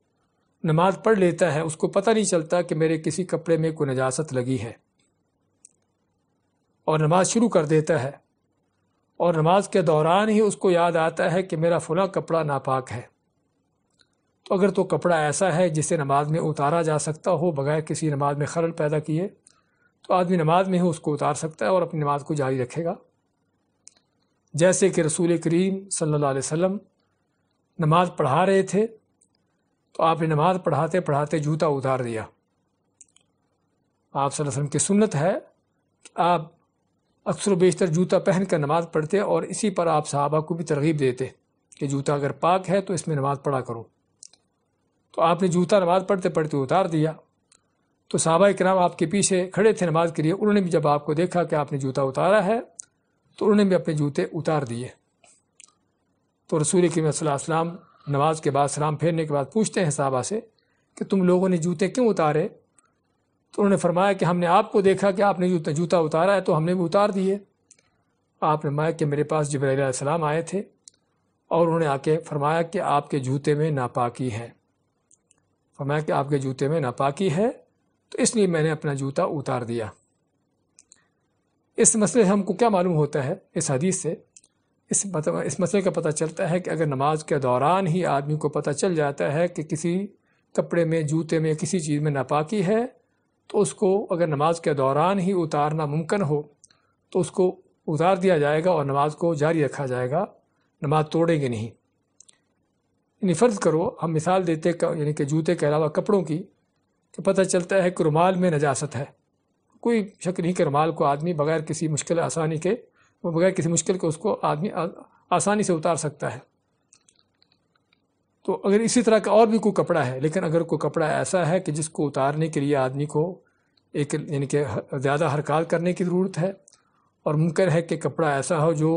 नमाज पढ़ लेता है उसको पता नहीं चलता कि मेरे किसी कपड़े में कोई नजासत लगी है और नमाज शुरू कर देता है और नमाज के दौरान ही उसको याद आता है कि मेरा फला कपड़ा नापाक है तो अगर तो कपड़ा ऐसा है जिसे नमाज में उतारा जा सकता हो बगैर किसी नमाज में खलल पैदा किए तो आदमी नमाज में ही उसको उतार सकता है और अपनी नमाज को जारी रखेगा जैसे कि रसूल करीम सल्लल्लाहु अलैहि नमाज पढ़ा रहे थे तो आपने नमाज पढ़ाते पढ़ाते जूता उतार दिया आप वसल्लम की सुन्नत है आप अक्सर बेशतर जूता पहन कर नमाज़ पढ़ते और इसी पर आप साहबा को भी तरगीब देते कि जूता अगर पाक है तो इसमें नमाज़ पढ़ा करो तो आपने जूता नमाज़ पढ़ते पढ़ते उतार दिया तो साहबा कराम आपके पीछे खड़े थे नमाज के लिए उन्होंने भी जब आपको देखा कि आपने जूता उतारा है तो उन्होंने भी अपने जूते उतार दिए तो रसूल करीम नमाज के बाद सलाम फेरने के बाद पूछते हैं साहबा से कि तुम लोगों ने जूते क्यों उतारे तो उन्होंने फरमाया कि हमने आपको देखा कि आपने जूता जूता उतारा है तो हमने भी उतार दिए आपने फरमाया कि मेरे पास सलाम आए थे और उन्होंने आके फरमाया कि आपके जूते में नापाकी है फरमाया कि आपके जूते में नापाकी है तो इसलिए मैंने अपना जूता उतार दिया इस मसले से हमको क्या मालूम होता है इस हदीस से इस इस मसले का पता चलता है कि अगर नमाज के दौरान ही आदमी को पता चल जाता है कि किसी कपड़े में जूते में किसी चीज़ में नापाकी है तो उसको अगर नमाज के दौरान ही उतारना मुमकिन हो तो उसको उतार दिया जाएगा और नमाज को जारी रखा जाएगा नमाज तोड़ेंगे नहीं यानी फ़र्ज़ करो हम मिसाल देते यानी कि जूते के अलावा कपड़ों की कि पता चलता है कि रुमाल में नजास्त है कोई शक नहीं कि रुमाल को आदमी बगैर किसी मुश्किल आसानी के बगैर किसी मुश्किल के उसको आदमी आसानी से उतार सकता है तो अगर इसी तरह का और भी कोई कपड़ा है लेकिन अगर कोई कपड़ा ऐसा है कि जिसको उतारने के लिए आदमी को एक यानी कि ज़्यादा हरकत करने की ज़रूरत है और मुमकिन है कि कपड़ा ऐसा हो जो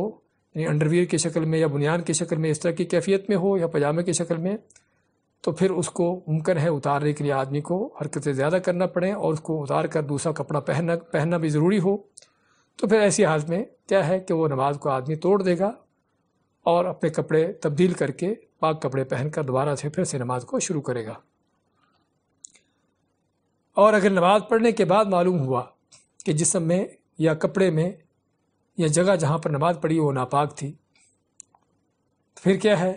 अंडरवियर की शक्ल में या बुनियान की शक्ल में इस तरह की कैफियत में हो या पजामे की शक्ल में तो फिर उसको मुमकिन है उतारने के लिए आदमी को हरकतें ज़्यादा करना पड़े और उसको उतार कर दूसरा कपड़ा पहनना पहनना भी ज़रूरी हो तो फिर ऐसी हालत में क्या है कि वो नमाज को आदमी तोड़ देगा और अपने कपड़े तब्दील करके पाक कपड़े पहनकर दोबारा से फिर से नमाज को शुरू करेगा और अगर नमाज पढ़ने के बाद मालूम हुआ कि जिसम में या कपड़े में या जगह जहाँ पर नमाज पढ़ी वो नापाक थी तो फिर क्या है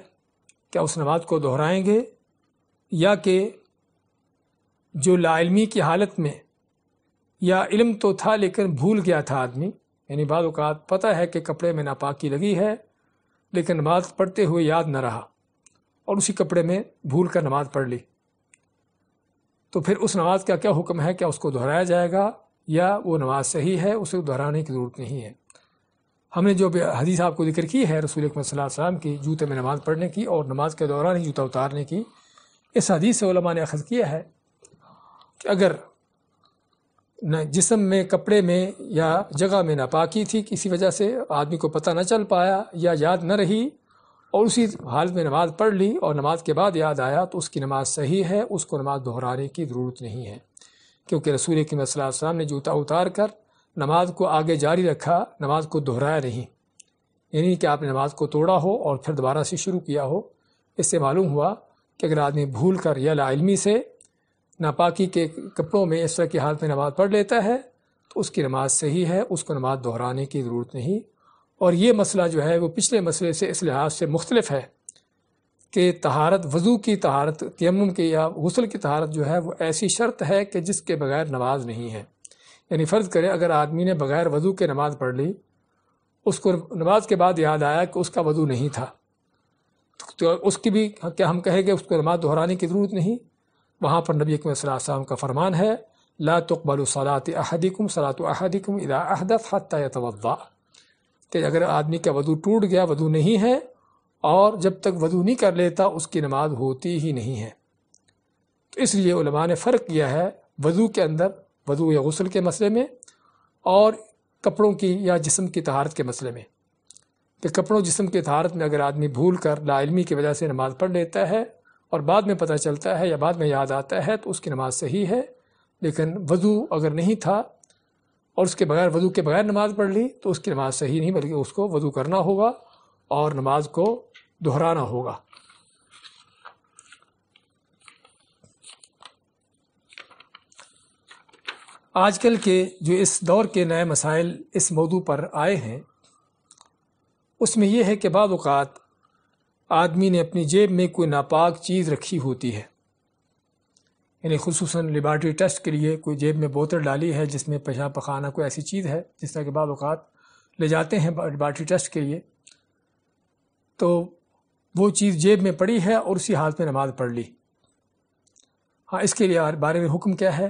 क्या उस नमाज को दोहराएंगे या कि जो लामी की हालत में या इल्म तो था लेकिन भूल गया था आदमी यानी बाद पता है कि कपड़े में नापाकी लगी है लेकिन नमाज पढ़ते हुए याद न रहा और उसी कपड़े में भूल कर नमाज पढ़ ली तो फिर उस नमाज का क्या हुक्म है क्या उसको दोहराया जाएगा या वो नमाज सही है उसे दोहराने की ज़रूरत नहीं है हमने जो हदीस आपको जिक्र की है रसूल वसल्लम की जूते में नमाज पढ़ने की और नमाज के दौरान ही जूता उतारने की इस हदीस से ओलमा ने अखज़ किया है कि अगर न जिसम में कपड़े में या जगह में नापाकी थी किसी वजह से आदमी को पता न चल पाया या याद न रही और उसी हालत में नमाज़ पढ़ ली और नमाज के बाद याद आया तो उसकी नमाज सही है उसको नमाज दोहराने की ज़रूरत नहीं है क्योंकि रसूल के वसलाम ने जूता उतार कर नमाज को आगे जारी रखा नमाज को दोहराया नहीं यानी कि आपने नमाज को तोड़ा हो और फिर दोबारा से शुरू किया हो इससे मालूम हुआ कि अगर आदमी भूल कर या लाइलमी से नापाकी के कपड़ों में इस तरह की हालत में नमाज़ पढ़ लेता है तो उसकी नमाज सही है उसको नमाज दोहराने की ज़रूरत नहीं और ये मसला जो है वो पिछले मसले से इस लिहाज से मुख्तलफ है कि तहारत वज़ू की तहारत तयम की या गसल की तहारत जो है वो ऐसी शर्त है कि जिसके बगैर नमाज नहीं है यानी फ़र्ज़ करें अगर आदमी ने बग़ैर वज़ू के नमाज़ पढ़ ली उसको नमाज के बाद याद आया कि उसका वज़ू नहीं था तो उसकी भी क्या हम कहेंगे उसको नमाज दोहराने की ज़रूरत नहीं वहाँ पर नबी अकम का फरमान है ला तकबल सलात अहदिकुम सलात अहदिकुम इदा अहदत हत तवज़ा कि अगर आदमी का वजू टूट गया वजू नहीं है और जब तक वजू नहीं कर लेता उसकी नमाज होती ही नहीं है तो इसलिए उलमा ने फ़र्क किया है वजू के अंदर वजू या गसल के मसले में और कपड़ों की या जिसम की तहारत के मसले में कि कपड़ों जिसम की तहारत में अगर आदमी भूल कर लाआलमी की वजह से नमाज़ पढ़ लेता है और बाद में पता चलता है या बाद में याद आता है तो उसकी नमाज सही है लेकिन वजू अगर नहीं था और उसके बगैर वजू के बगैर नमाज़ पढ़ ली तो उसकी नमाज सही नहीं बल्कि उसको वजू करना होगा और नमाज को दोहराना होगा आजकल के जो इस दौर के नए मसाइल इस मौदू पर आए हैं उसमें यह है कि बाद आदमी ने अपनी जेब में कोई नापाक चीज़ रखी होती है यानी खसूस लेबार्ट्री टेस्ट के लिए कोई जेब में बोतल डाली है जिसमें पेशाब पखाना कोई ऐसी चीज़ है जिस तरह के बाद अवत ले जाते हैं लेबार्ट्री टेस्ट के लिए तो वो चीज़ जेब में पड़ी है और उसी हाथ में नमाज़ पढ़ ली हाँ इसके लिए बारे में हुक्म क्या है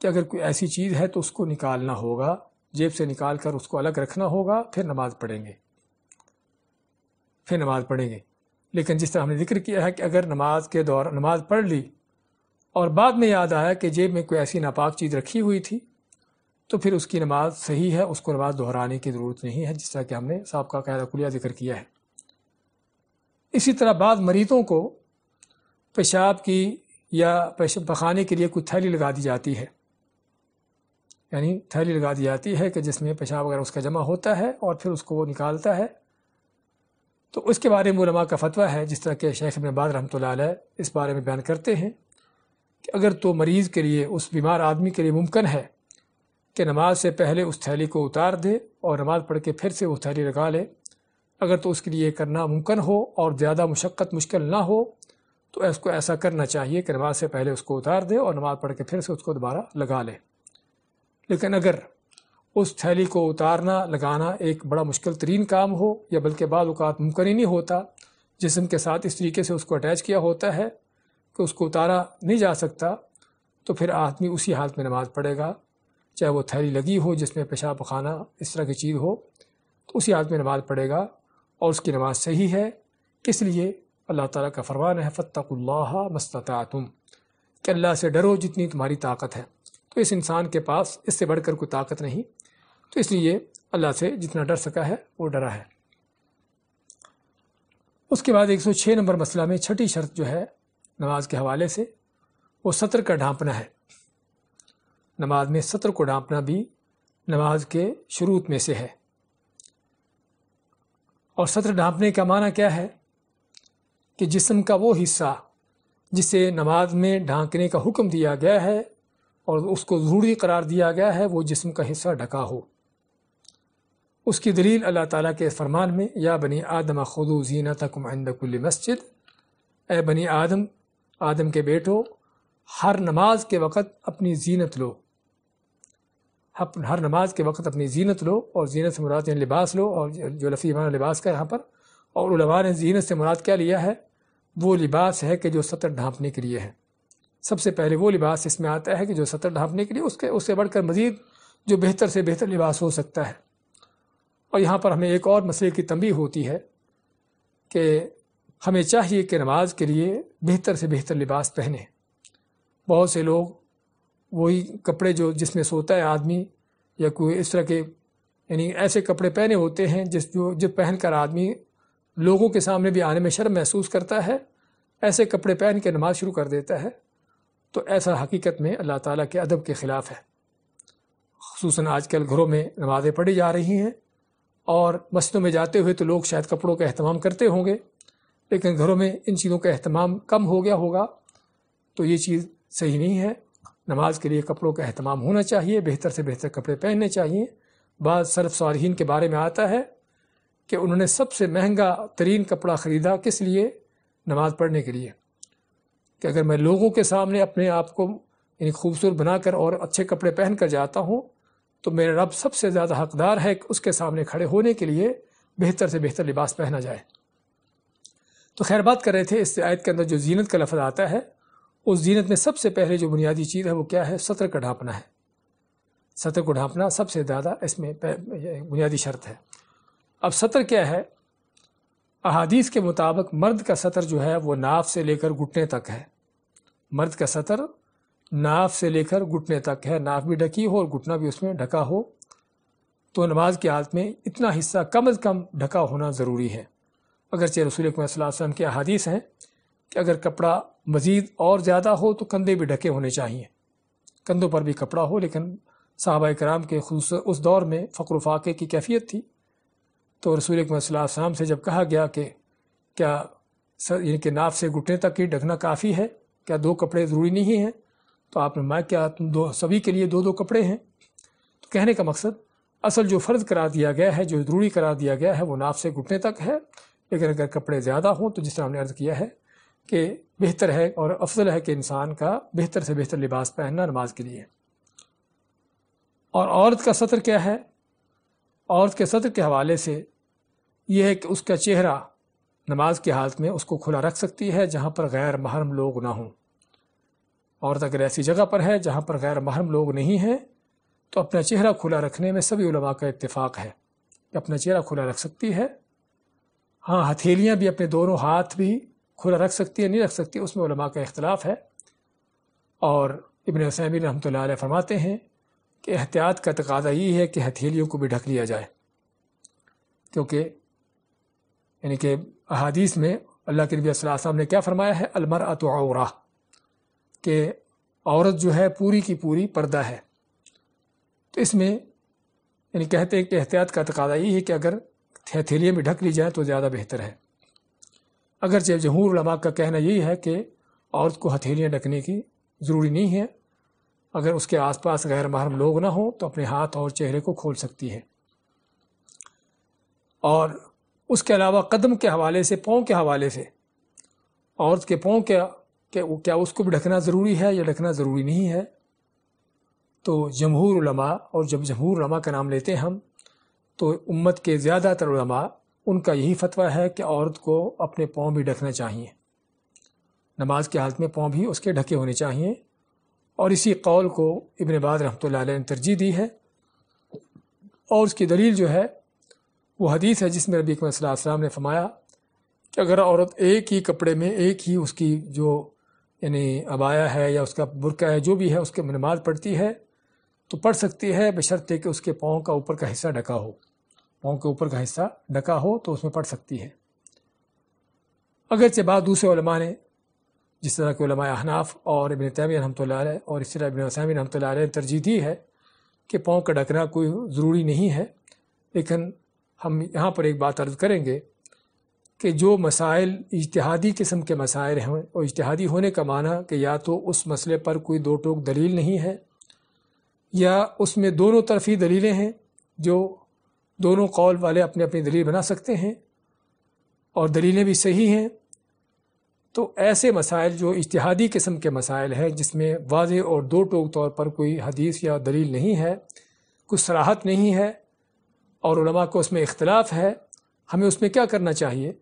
कि अगर कोई ऐसी चीज़ है तो उसको निकालना होगा जेब से निकाल कर उसको अलग रखना होगा फिर नमाज़ पढ़ेंगे फिर नमाज़ पढ़ेंगे लेकिन जिस तरह हमने जिक्र किया है कि अगर नमाज के दौरान नमाज पढ़ ली और बाद में याद आया कि जेब में कोई ऐसी नापाक चीज़ रखी हुई थी तो फिर उसकी नमाज सही है उसको नमाज दोहराने की ज़रूरत नहीं है जिस तरह कि हमने साहब का जिक्र किया है इसी तरह बाद मरीजों को पेशाब की या पेशाब पखाने के लिए कुछ थैली लगा दी जाती है यानी थैली लगा दी जाती है कि जिसमें पेशाब वगैरह उसका जमा होता है और फिर उसको वो निकालता है तो उसके बारे में मुलमा का फतवा है जिस तरह के शेख में बाज रहमत इस बारे में बयान करते हैं कि अगर तो मरीज़ के लिए उस बीमार आदमी के लिए मुमकिन है कि नमाज से पहले उस थैली को उतार दे और नमाज पढ़ के फिर से वो थैली लगा ले अगर तो उसके लिए करना मुमकिन हो और ज़्यादा मशक्क़त मुश्किल ना हो तो इसको ऐसा करना चाहिए कि नमाज से पहले उसको उतार दे और नमाज पढ़ के फिर से उसको दोबारा लगा ले लेकिन अगर उस थैली को उतारना लगाना एक बड़ा मुश्किल तरीन काम हो या बल्कि बाद अवत मुमकिन ही नहीं होता जिसम के साथ इस तरीके से उसको अटैच किया होता है कि उसको उतारा नहीं जा सकता तो फिर आदमी उसी हालत में नमाज़ पढ़ेगा चाहे वो थैली लगी हो जिसमें पेशाब खाना इस तरह की चीज़ हो तो उसी हालत में नमाज़ पढ़ेगा और उसकी नमाज सही है इसलिए अल्लाह ताला का फरमान है फतः फ़तकुल्ला तुम कि अल्लाह से डरो जितनी तुम्हारी ताकत है तो इस इंसान के पास इससे बढ़कर कोई ताकत नहीं तो इसलिए अल्लाह से जितना डर सका है वो डरा है उसके बाद 106 नंबर मसला में छठी शर्त जो है नमाज के हवाले से वो सत्र का ढांपना है नमाज में सत्र को ढांपना भी नमाज के शुरूत में से है और सत्र ढांपने का माना क्या है कि जिसम का वो हिस्सा जिसे नमाज में ढांकने का हुक्म दिया गया है और उसको ज़रूरी करार दिया गया है वो जिसम का हिस्सा ढका हो उसकी दलील अल्लाह ताला के फरमान में या बनी आदम खुदू जीना तकम आइंदकुल मस्जिद ए बनी आदम आदम के बेटो हर नमाज के वक़्त अपनी जीनत लो हर नमाज के वक्त अपनी जीनत लो और जीनत से मुराद यानी लिबास लो और जो लफ़ी लिबास का यहाँ पर और उलमा ने जीनत से मुराद क्या लिया है वो लिबास है कि जो सतर ढांपने के लिए है सबसे पहले वो लिबास इसमें आता है कि जो सतर ढांपने के लिए उसके उससे बढ़कर मज़ीद जो बेहतर से बेहतर लिबास हो सकता है और यहाँ पर हमें एक और मसले की तंबी होती है कि हमें चाहिए कि नमाज के लिए बेहतर से बेहतर लिबास पहने बहुत से लोग वही कपड़े जो जिसमें सोता है आदमी या कोई इस तरह के यानी ऐसे कपड़े पहने होते हैं जिस जो जो पहनकर आदमी लोगों के सामने भी आने में शर्म महसूस करता है ऐसे कपड़े पहन के नमाज शुरू कर देता है तो ऐसा हकीकत में अल्लाह ताला के अदब के ख़िलाफ़ है खसूस आजकल घरों में नमाज़ें पढ़ी जा रही हैं और मस्जिदों में जाते हुए तो लोग शायद कपड़ों का अहतमाम करते होंगे लेकिन घरों में इन चीज़ों का अहतमाम कम हो गया होगा तो ये चीज़ सही नहीं है नमाज के लिए कपड़ों का अहतमाम होना चाहिए बेहतर से बेहतर कपड़े पहनने चाहिए बाद सरफ सारहीन के बारे में आता है कि उन्होंने सबसे महंगा तरीन कपड़ा ख़रीदा किस लिए नमाज़ पढ़ने के लिए कि अगर मैं लोगों के सामने अपने आप को यानी खूबसूरत बनाकर और अच्छे कपड़े पहन कर जाता हूँ तो मेरा रब सबसे ज़्यादा हकदार है कि उसके सामने खड़े होने के लिए बेहतर से बेहतर लिबास पहना जाए तो खैर बात कर रहे थे इस आयत के अंदर जो जीनत का लफज आता है उस जीनत में सबसे पहले जो बुनियादी चीज़ है वो क्या है सतर का ढांपना है सतर को ढांपना सबसे ज़्यादा इसमें बुनियादी शर्त है अब सतर क्या है अहादीस के मुताबिक मर्द का सतर जो है वो नाफ से लेकर घुटने तक है मर्द का सतर नाफ से लेकर घुटने तक है नाफ भी ढकी हो और घुटना भी उसमें ढका हो तो नमाज के हालत में इतना हिस्सा कम अज़ कम ढका होना ज़रूरी है अगरचे रसूल वसल्लम के अहादीस हैं कि अगर कपड़ा मज़ीद और ज़्यादा हो तो कंधे भी ढके होने चाहिए कंधों पर भी कपड़ा हो लेकिन साहबा कराम के खसूस उस दौर में फ़क्र फाके की कैफियत थी तो रसूल वसल्लम से जब कहा गया कि क्या सर यानी कि नाफ से घुटने तक ही ढकना काफ़ी है क्या दो कपड़े ज़रूरी नहीं हैं तो आपने मैं क्या तुम दो सभी के लिए दो दो कपड़े हैं तो कहने का मकसद असल जो फ़र्ज़ करा दिया गया है जो ज़रूरी करा दिया गया है वो नाप से घुटने तक है लेकिन अगर कपड़े ज़्यादा हों तो जिस तरह हमने अर्ज़ किया है कि बेहतर है और अफजल है कि इंसान का बेहतर से बेहतर लिबास पहनना नमाज के लिए और औरत का सत्र क्या है औरत के सत्र के हवाले से यह है कि उसका चेहरा नमाज की हालत में उसको खुला रख सकती है जहाँ पर गैर महरम लोग ना हों औरत अगर ऐसी जगह पर है जहाँ पर गैर महरम लोग नहीं हैं तो अपना चेहरा खुला रखने में सभी उलमा का इतफ़ाक़ है कि अपना चेहरा खुला रख सकती है हाँ हथेलियाँ भी अपने दोनों हाथ भी खुला रख सकती है नहीं रख सकती उसमें उलमा का इख्तलाफ है और इबन हसैमी रहमत फरमाते हैं कि एहतियात का तकाजा ये है कि हथेलियों को भी ढक लिया जाए क्योंकि यानी कि अहादीस में अल्लाह के नबी वसल्लम ने क्या फरमाया है अलमर अतरा कि औरत जो है पूरी की पूरी पर्दा है तो इसमें यानी कहते हैं कि एहतियात का तकाजा ये है कि अगर थैथेलिया में ढक ली जाए तो ज़्यादा बेहतर है अगर जमहूर लमाक का कहना यही है कि औरत को हथेलियाँ ढकने की ज़रूरी नहीं है अगर उसके आसपास गैर महरम लोग ना हों तो अपने हाथ और चेहरे को खोल सकती है और उसके अलावा कदम के हवाले से पाँव के हवाले से औरत के पाँव के क्या क्या उसको भी ढकना ज़रूरी है या ढकना ज़रूरी नहीं है तो जमहूर और जब जमहूर का नाम लेते हैं हम तो उम्मत के ज़्यादातर उनका यही फतवा है कि औरत को अपने पाँव भी ढकना चाहिए नमाज के हालत में पाँव भी उसके ढके होने चाहिए और इसी कौल को इबन बाद रहमत ने तरजीह दी है और उसकी दलील जो है वो हदीस है जिसमें रबी कमराम ने फरमाया कि अगर औरत एक ही कपड़े में एक ही उसकी जो यानी अबाया है या उसका बुरका है जो भी है उसके नमाज पढ़ती है तो पढ़ सकती है बशर्ते कि उसके पाँव का ऊपर का हिस्सा ढका हो पाँव के ऊपर का हिस्सा ढका हो तो उसमें पड़ सकती है अगरचे बाद दूसरे उलमा ने जिस तरह के उलमा अहनाफ और इबन तैमी रहमत और इस तरह इबन वसैमी रहमत ने तरजीह दी है कि पाँव का ढकना कोई ज़रूरी नहीं है लेकिन हम यहाँ पर एक बात अर्ज़ करेंगे कि जो मसाइल इजतहादी किस्म के मसाइल हैं और इजतहादी होने का माना कि या तो उस मसले पर कोई दो टोक दलील नहीं है या उसमें दोनों तरफ ही दलीलें हैं जो दोनों कौल वाले अपने अपनी दलील बना सकते हैं और दलीलें भी सही हैं तो ऐसे मसाइल जो इतिहादी किस्म के मसाइल हैं जिसमें वाज और दो टोक तौर पर कोई हदीस या दलील नहीं है कुछ सराहत नहीं है और उलमा को उसमें इख्तलाफ है हमें उसमें क्या करना चाहिए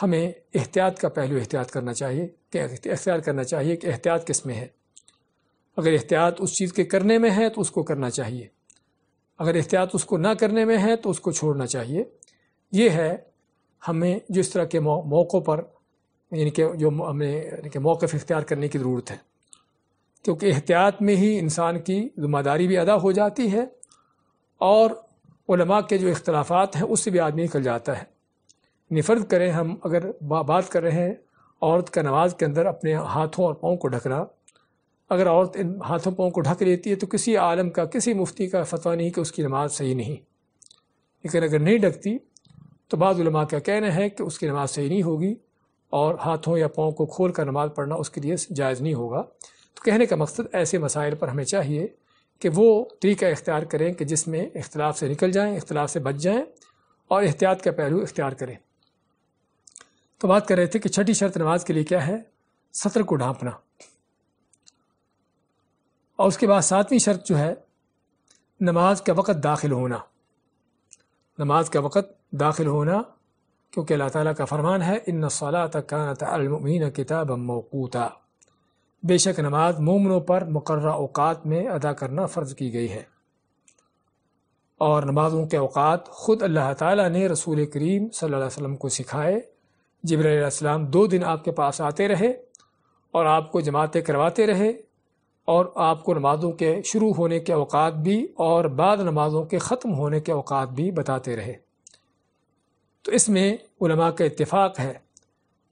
हमें एहतियात का पहलू एहतियात करना चाहिए कि करना चाहिए कि एहतियात किस में है अगर एहतियात उस चीज़ के करने में है तो उसको करना चाहिए अगर एहतियात उसको ना करने में है तो उसको छोड़ना चाहिए ये है हमें जिस तरह के मौक़ों पर यानी कि जो हमें यानी कि मौक़ इख्तियार करने की ज़रूरत है क्योंकि एहतियात में ही इंसान की जिम्मेदारी भी अदा हो जाती है और उलमा के जो इख्तलाफात हैं उससे भी आदमी निकल जाता है निफर्द करें हम अगर बा, बात कर रहे हैं औरत का नमाज के अंदर अपने हाथों और पाँव को ढकना अगर औरत इन हाथों पाँव को ढक लेती है तो किसी आलम का किसी मुफ्ती का फतवा नहीं कि उसकी नमाज सही नहीं लेकिन अगर नहीं ढकती तो बाज़ुलमा का कहना है कि उसकी नमाज सही नहीं होगी और हाथों या पाँव को खोल कर नमाज पढ़ना उसके लिए जायज़ नहीं होगा तो कहने का मकसद ऐसे मसाइल पर हमें चाहिए कि वो तरीका इख्तियार करें कि जिसमें इख्तलाफ से निकल जाएँ इख्तलाफ से बच जाएँ और एहतियात का पहलू इख्तियार करें तो बात कर रहे थे कि छठी शर्त नमाज के लिए क्या है सत्र को ढांपना और उसके बाद सातवीं शर्त जो है नमाज का वक़्त दाखिल होना नमाज का वक़्त दाखिल होना क्योंकि अल्लाह ताला का फरमान है इन सलात कानत अलमिन किताब मौकूता बेशक नमाज मोमनों पर मुकर अवकात में अदा करना फ़र्ज़ की गई है और नमाज़ों के अवकात ख़ुद अल्लाह ताला ने रसूल करीम सल्लल्लाहु अलैहि वसल्लम को सिखाए जब्राम दो दिन आपके पास आते रहे और आपको जमातें करवाते रहे और आपको नमाज़ों के शुरू होने के अवकात भी और बाद नमाज़ों के ख़त्म होने के अवकात भी बताते रहे तो इसमें उलमा का इतफाक़ है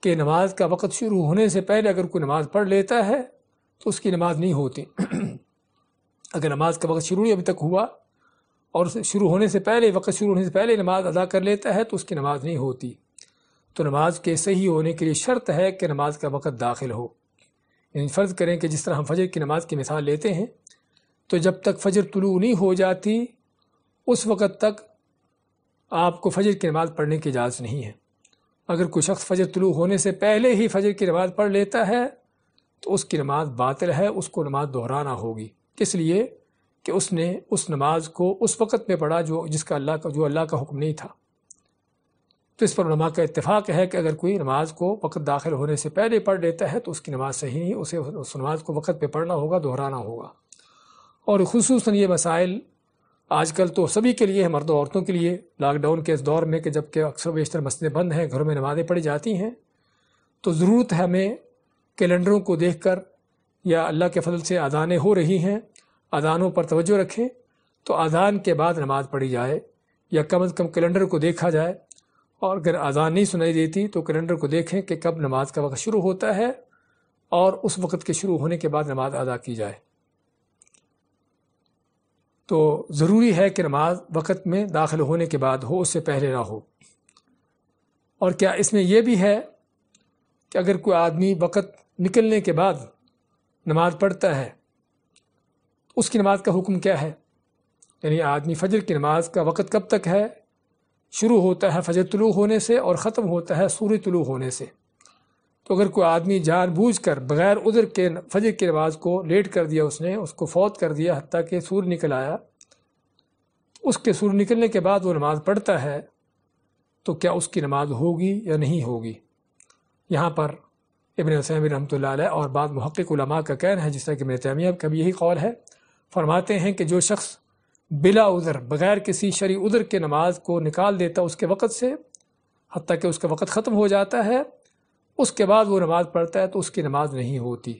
कि नमाज का वक़्त शुरू होने से पहले अगर कोई नमाज़ पढ़ लेता है तो उसकी नमाज नहीं होती अगर नमाज का वक्त शुरू ही अभी तक हुआ और शुरू होने से पहले वक्त शुरू होने से पहले नमाज अदा कर लेता है तो उसकी नमाज नहीं होती तो नमाज के सही होने के लिए शर्त है कि नमाज का वक्त दाखिल हो यानी फ़र्ज़ करें कि जिस तरह हम फजर की नमाज़ की मिसाल लेते हैं तो जब तक फजर तुलू नहीं हो जाती उस वक़्त तक आपको फजर की नमाज़ पढ़ने की इजाज़त नहीं है अगर कोई शख्स फजर तुलू होने से पहले ही फजर की नमाज़ पढ़ लेता है तो उसकी नमाज बातिल है उसको नमाज दोहराना होगी इसलिए कि उसने उस नमाज को उस वक़्त में पढ़ा जो जिसका अल्लाह का जो अल्लाह का हुक्म नहीं था तो इस पर नमा का इतफाक़ है कि अगर कोई नमाज को वक्त दाखिल होने से पहले पढ़ लेता है तो उसकी नमाज सही नहीं उसे उस नमाज को वक्त पर पढ़ना होगा दोहराना होगा और खसूस ये मसाइल आजकल तो सभी के लिए है मर्द औरतों के लिए लॉकडाउन के इस दौर में कि जबकि अक्सर बेशतर मसलें बंद हैं घरों में नमाज़ें पढ़ी जाती हैं तो ज़रूरत है हमें कैलेंडरों को देख कर या अल्लाह के फजल से अदानें हो रही हैं अदानों पर तोज्जो रखें तो अदान के बाद नमाज़ पढ़ी जाए या कम अज़ कम कैलेंडर को देखा जाए और अगर अजान नहीं सुनाई देती तो कैलेंडर को देखें कि कब नमाज का वक्त शुरू होता है और उस वक्त के शुरू होने के बाद नमाज अदा की जाए तो ज़रूरी है कि नमाज वक़्त में दाखिल होने के बाद हो उससे पहले ना हो और क्या इसमें यह भी है कि अगर कोई आदमी वक़्त निकलने के बाद नमाज पढ़ता है उसकी नमाज का हुक्म क्या है यानी आदमी फजर की नमाज का वक़्त कब तक है शुरू होता है फजर तलु होने से और ख़त्म होता है सूर्य तलु होने से तो अगर कोई आदमी कर बगैर उधर के फजर की नमाज को लेट कर दिया उसने उसको फौत कर दिया हती कि सूर्य निकल आया उसके सूर्य निकलने के बाद वो नमाज़ पढ़ता है तो क्या उसकी नमाज होगी या नहीं होगी यहाँ पर इबन हसैम रमत और बाद महक़ का कहना है जिस तरह कि मेरे तैमिया का भी यही कौल है फरमाते हैं कि जो शख्स बिला उज़र बग़ैर किसी शरी उज़र के नमाज को निकाल देता उसके वक़्त से हती कि उसका वक़्त ख़त्म हो जाता है उसके बाद वो नमाज़ पढ़ता है तो उसकी नमाज नहीं होती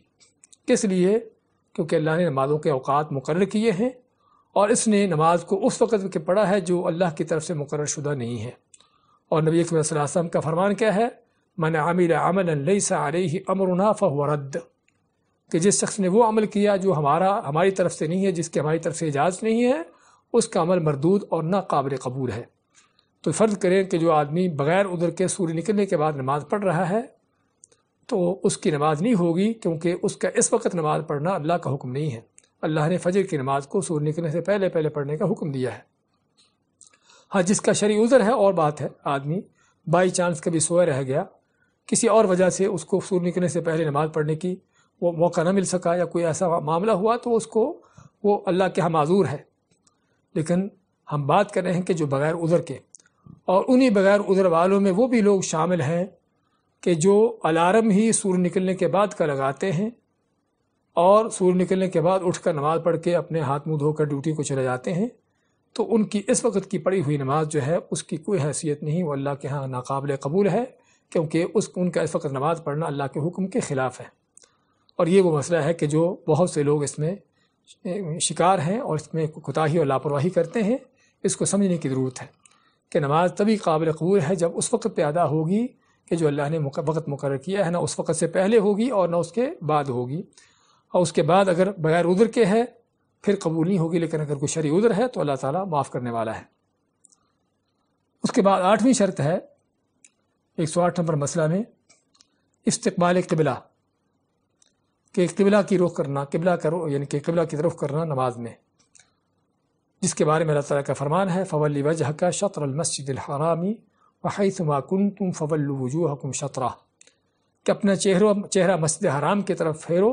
किस लिए क्योंकि अल्लाह ने नमाज़ों के अवकात मुकर किए हैं और इसने नमाज को उस वक़्त के पढ़ा है जो अल्लाह की तरफ से मुकर शुदा नहीं है और नबी वसम का फरमान क्या है मन आमिर सर सारही अमरना फ़रद कि जिस शख्स ने वो अमल किया जो हमारा हमारी तरफ से नहीं है जिसके हमारी तरफ से इजाज़ नहीं है उसका अमल मरदूद और नाकबिल कबूल है तो फ़र्ज़ करें कि जो आदमी बग़ैर उधर के सूर्य निकलने के बाद नमाज़ पढ़ रहा है तो उसकी नमाज़ नहीं होगी क्योंकि उसका इस वक्त नमाज़ पढ़ना अल्लाह का हुक्म नहीं है अल्लाह ने फजर की नमाज़ को सूर्य निकलने से पहले पहले पढ़ने का हुक्म दिया है हाँ जिसका शरी उज़र है और बात है आदमी बाई चांस कभी सोए रह गया किसी और वजह से उसको सूर्य निकलने से पहले नमाज़ पढ़ने की वो मौका ना मिल सका या कोई ऐसा मामला हुआ तो उसको वो अल्लाह के यहाँ माजूर है लेकिन हम बात कर रहे हैं कि जो बग़ैर उधर के और उन्हीं बग़ैर उधर वालों में वो भी लोग शामिल हैं कि जो अलार्म ही सूर्य निकलने के बाद का लगाते हैं और सूर्य निकलने के बाद उठकर नमाज़ पढ़ के अपने हाथ मुंह धोकर ड्यूटी को चले जाते हैं तो उनकी इस वक्त की पड़ी हुई नमाज जो है उसकी कोई हैसियत नहीं वो अल्लाह के यहाँ नाकबले कबूल है क्योंकि उस उनका इस वक्त नमाज़ पढ़ना अल्लाह के हुक्म के ख़िलाफ़ है और ये वो मसला है कि जो बहुत से लोग इसमें शिकार हैं और इसमें कोताही और लापरवाही करते हैं इसको समझने की ज़रूरत है कि नमाज़ तभी काबिल कबूल है जब उस वक्त पे अदा होगी कि जो अल्लाह ने वक्त मुकर किया है ना उस वक्त से पहले होगी और ना उसके बाद होगी और उसके बाद अगर बगैर उधर के है फिर कबूल नहीं होगी लेकिन अगर कोई शरी उधर है तो अल्लाह ताला माफ़ करने वाला है उसके बाद आठवीं शर्त है एक सौ आठ नंबर मसला में इस्तबाल कबिला कि किबला की रुख करना किबला का करो यानी कि किबला की रुख करना नमाज में जिसके बारे में अल्लाह ताला का फरमान है फ़वल वजह का शतरमसदरामी वही तुमाकुन तुम फ़वल वजूहकुम शतरा कि अपना चेहरा चेहरा मस्जिद हराम की तरफ फेरो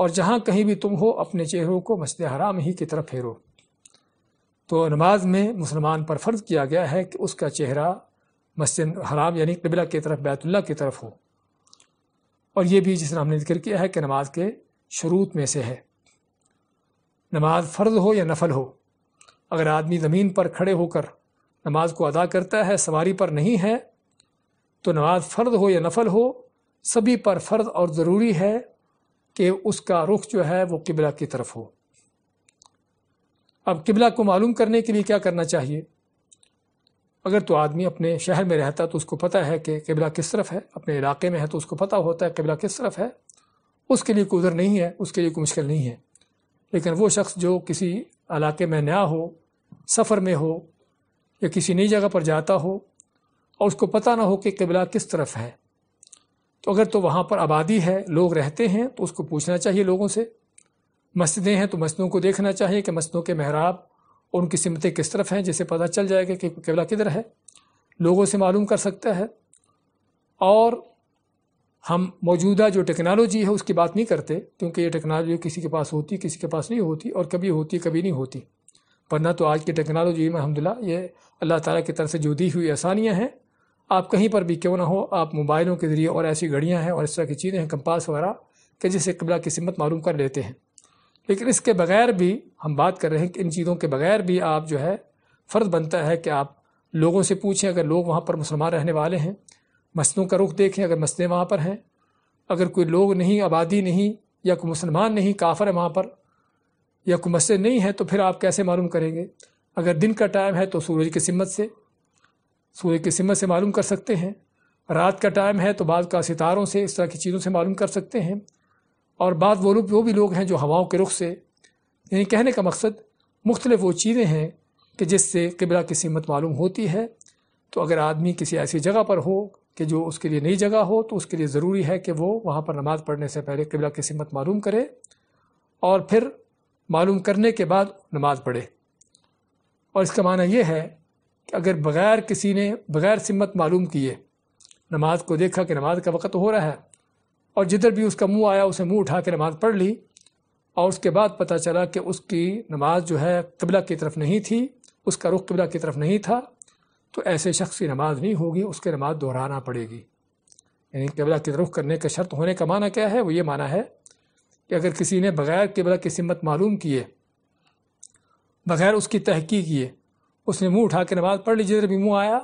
और जहाँ कहीं भी तुम हो अपने चेहरों को मस्जिद हराम ही की तरफ फेरो तो नमाज में मुसलमान पर फ़र्ज़ किया गया है कि उसका चेहरा मस्जिद हराम यानी किबला की तरफ बैतुल्ला की तरफ हो और ये भी जिस तरह हमने जिक्र किया है कि नमाज के शरूत में से है नमाज फ़र्ज हो या नफल हो अगर आदमी ज़मीन पर खड़े होकर नमाज को अदा करता है सवारी पर नहीं है तो नमाज फ़र्ज हो या नफल हो सभी पर फ़र्ज और ज़रूरी है कि उसका रुख जो है वो किबला की तरफ हो अब किबला को मालूम करने के लिए क्या करना चाहिए अगर तो आदमी अपने शहर में रहता तो उसको पता है कि किबला किस तरफ है अपने इलाके में है तो उसको पता होता है किबला किस तरफ है उसके लिए कोई उधर नहीं है उसके लिए कोई मुश्किल नहीं है लेकिन वो शख्स जो किसी इलाके में नया हो सफ़र में हो या किसी नई जगह पर जाता हो और उसको पता ना हो कि किबला किस तरफ है तो अगर तो वहाँ पर आबादी है लोग रहते हैं तो उसको पूछना चाहिए लोगों से मस्जिदें हैं तो मस्जिदों को देखना चाहिए कि मस्जिदों के महराब और उनकी सिमतें किस तरफ हैं जिसे पता चल जाएगा कि कबला किधर है लोगों से मालूम कर सकता है और हम मौजूदा जो टेक्नोलॉजी है उसकी बात नहीं करते क्योंकि ये टेक्नोलॉजी किसी के पास होती किसी के पास नहीं होती और कभी होती कभी नहीं होती वरना तो आज की टेक्नोलॉजी में अलहमदिल्ला ये अल्लाह ताला की तरफ से जो दी हुई आसानियाँ हैं आप कहीं पर भी क्यों ना हो आप मोबाइलों के ज़रिए और ऐसी घड़ियाँ हैं और इस तरह की चीज़ें हैं कंपास वगैरह के जिससे कबला की सिमत मालूम कर लेते हैं लेकिन इसके बगैर भी हम बात कर रहे हैं कि इन चीज़ों के बगैर भी आप जो है फ़र्ज़ बनता है कि आप लोगों से पूछें अगर लोग वहाँ पर मुसलमान रहने वाले हैं मस्जिदों का रुख देखें अगर मस्जिदें वहाँ पर हैं अगर कोई लोग नहीं आबादी नहीं या कोई मुसलमान नहीं काफ़र है वहाँ पर या कोई मस्जिद नहीं है तो फिर आप कैसे मालूम करेंगे अगर दिन का टाइम है तो सूरज की सिमत से सूर्य की सिमत से मालूम कर सकते हैं रात का टाइम है तो बाद का सितारों से इस तरह की चीज़ों से मालूम कर सकते हैं और बाद वो लोग वो भी लोग हैं जो हवाओं के रुख से यानी कहने का मकसद मुख्तलिफ वो चीज़ें हैं कि जिससे किबला की सीमत मालूम होती है तो अगर आदमी किसी ऐसी जगह पर हो कि जो उसके लिए नई जगह हो तो उसके लिए ज़रूरी है कि वो वहाँ पर नमाज़ पढ़ने से पहले किबला की सीमत मालूम करे और फिर मालूम करने के बाद नमाज पढ़े और इसका माना यह है कि अगर बग़ैर किसी ने बग़ैर सिमत मालूम किए नमाज को देखा कि नमाज का वक्त हो रहा है और जिधर भी उसका मुंह आया उसे मुंह उठा के नमाज़ पढ़ ली और उसके बाद पता चला कि उसकी नमाज जो है कबला की तरफ नहीं थी उसका रुख कबला की तरफ नहीं था तो ऐसे शख्स की नमाज नहीं होगी उसके नमाज दोहराना पड़ेगी यानी कबला की रुख करने का शर्त होने का माना क्या है वो ये माना है कि अगर किसी ने बग़ैर कबला की सिमत मालूम किए बग़ैर उसकी तहकी किए उसने मुँह उठा के नमाज़ पढ़ ली जिधर भी मुँह आया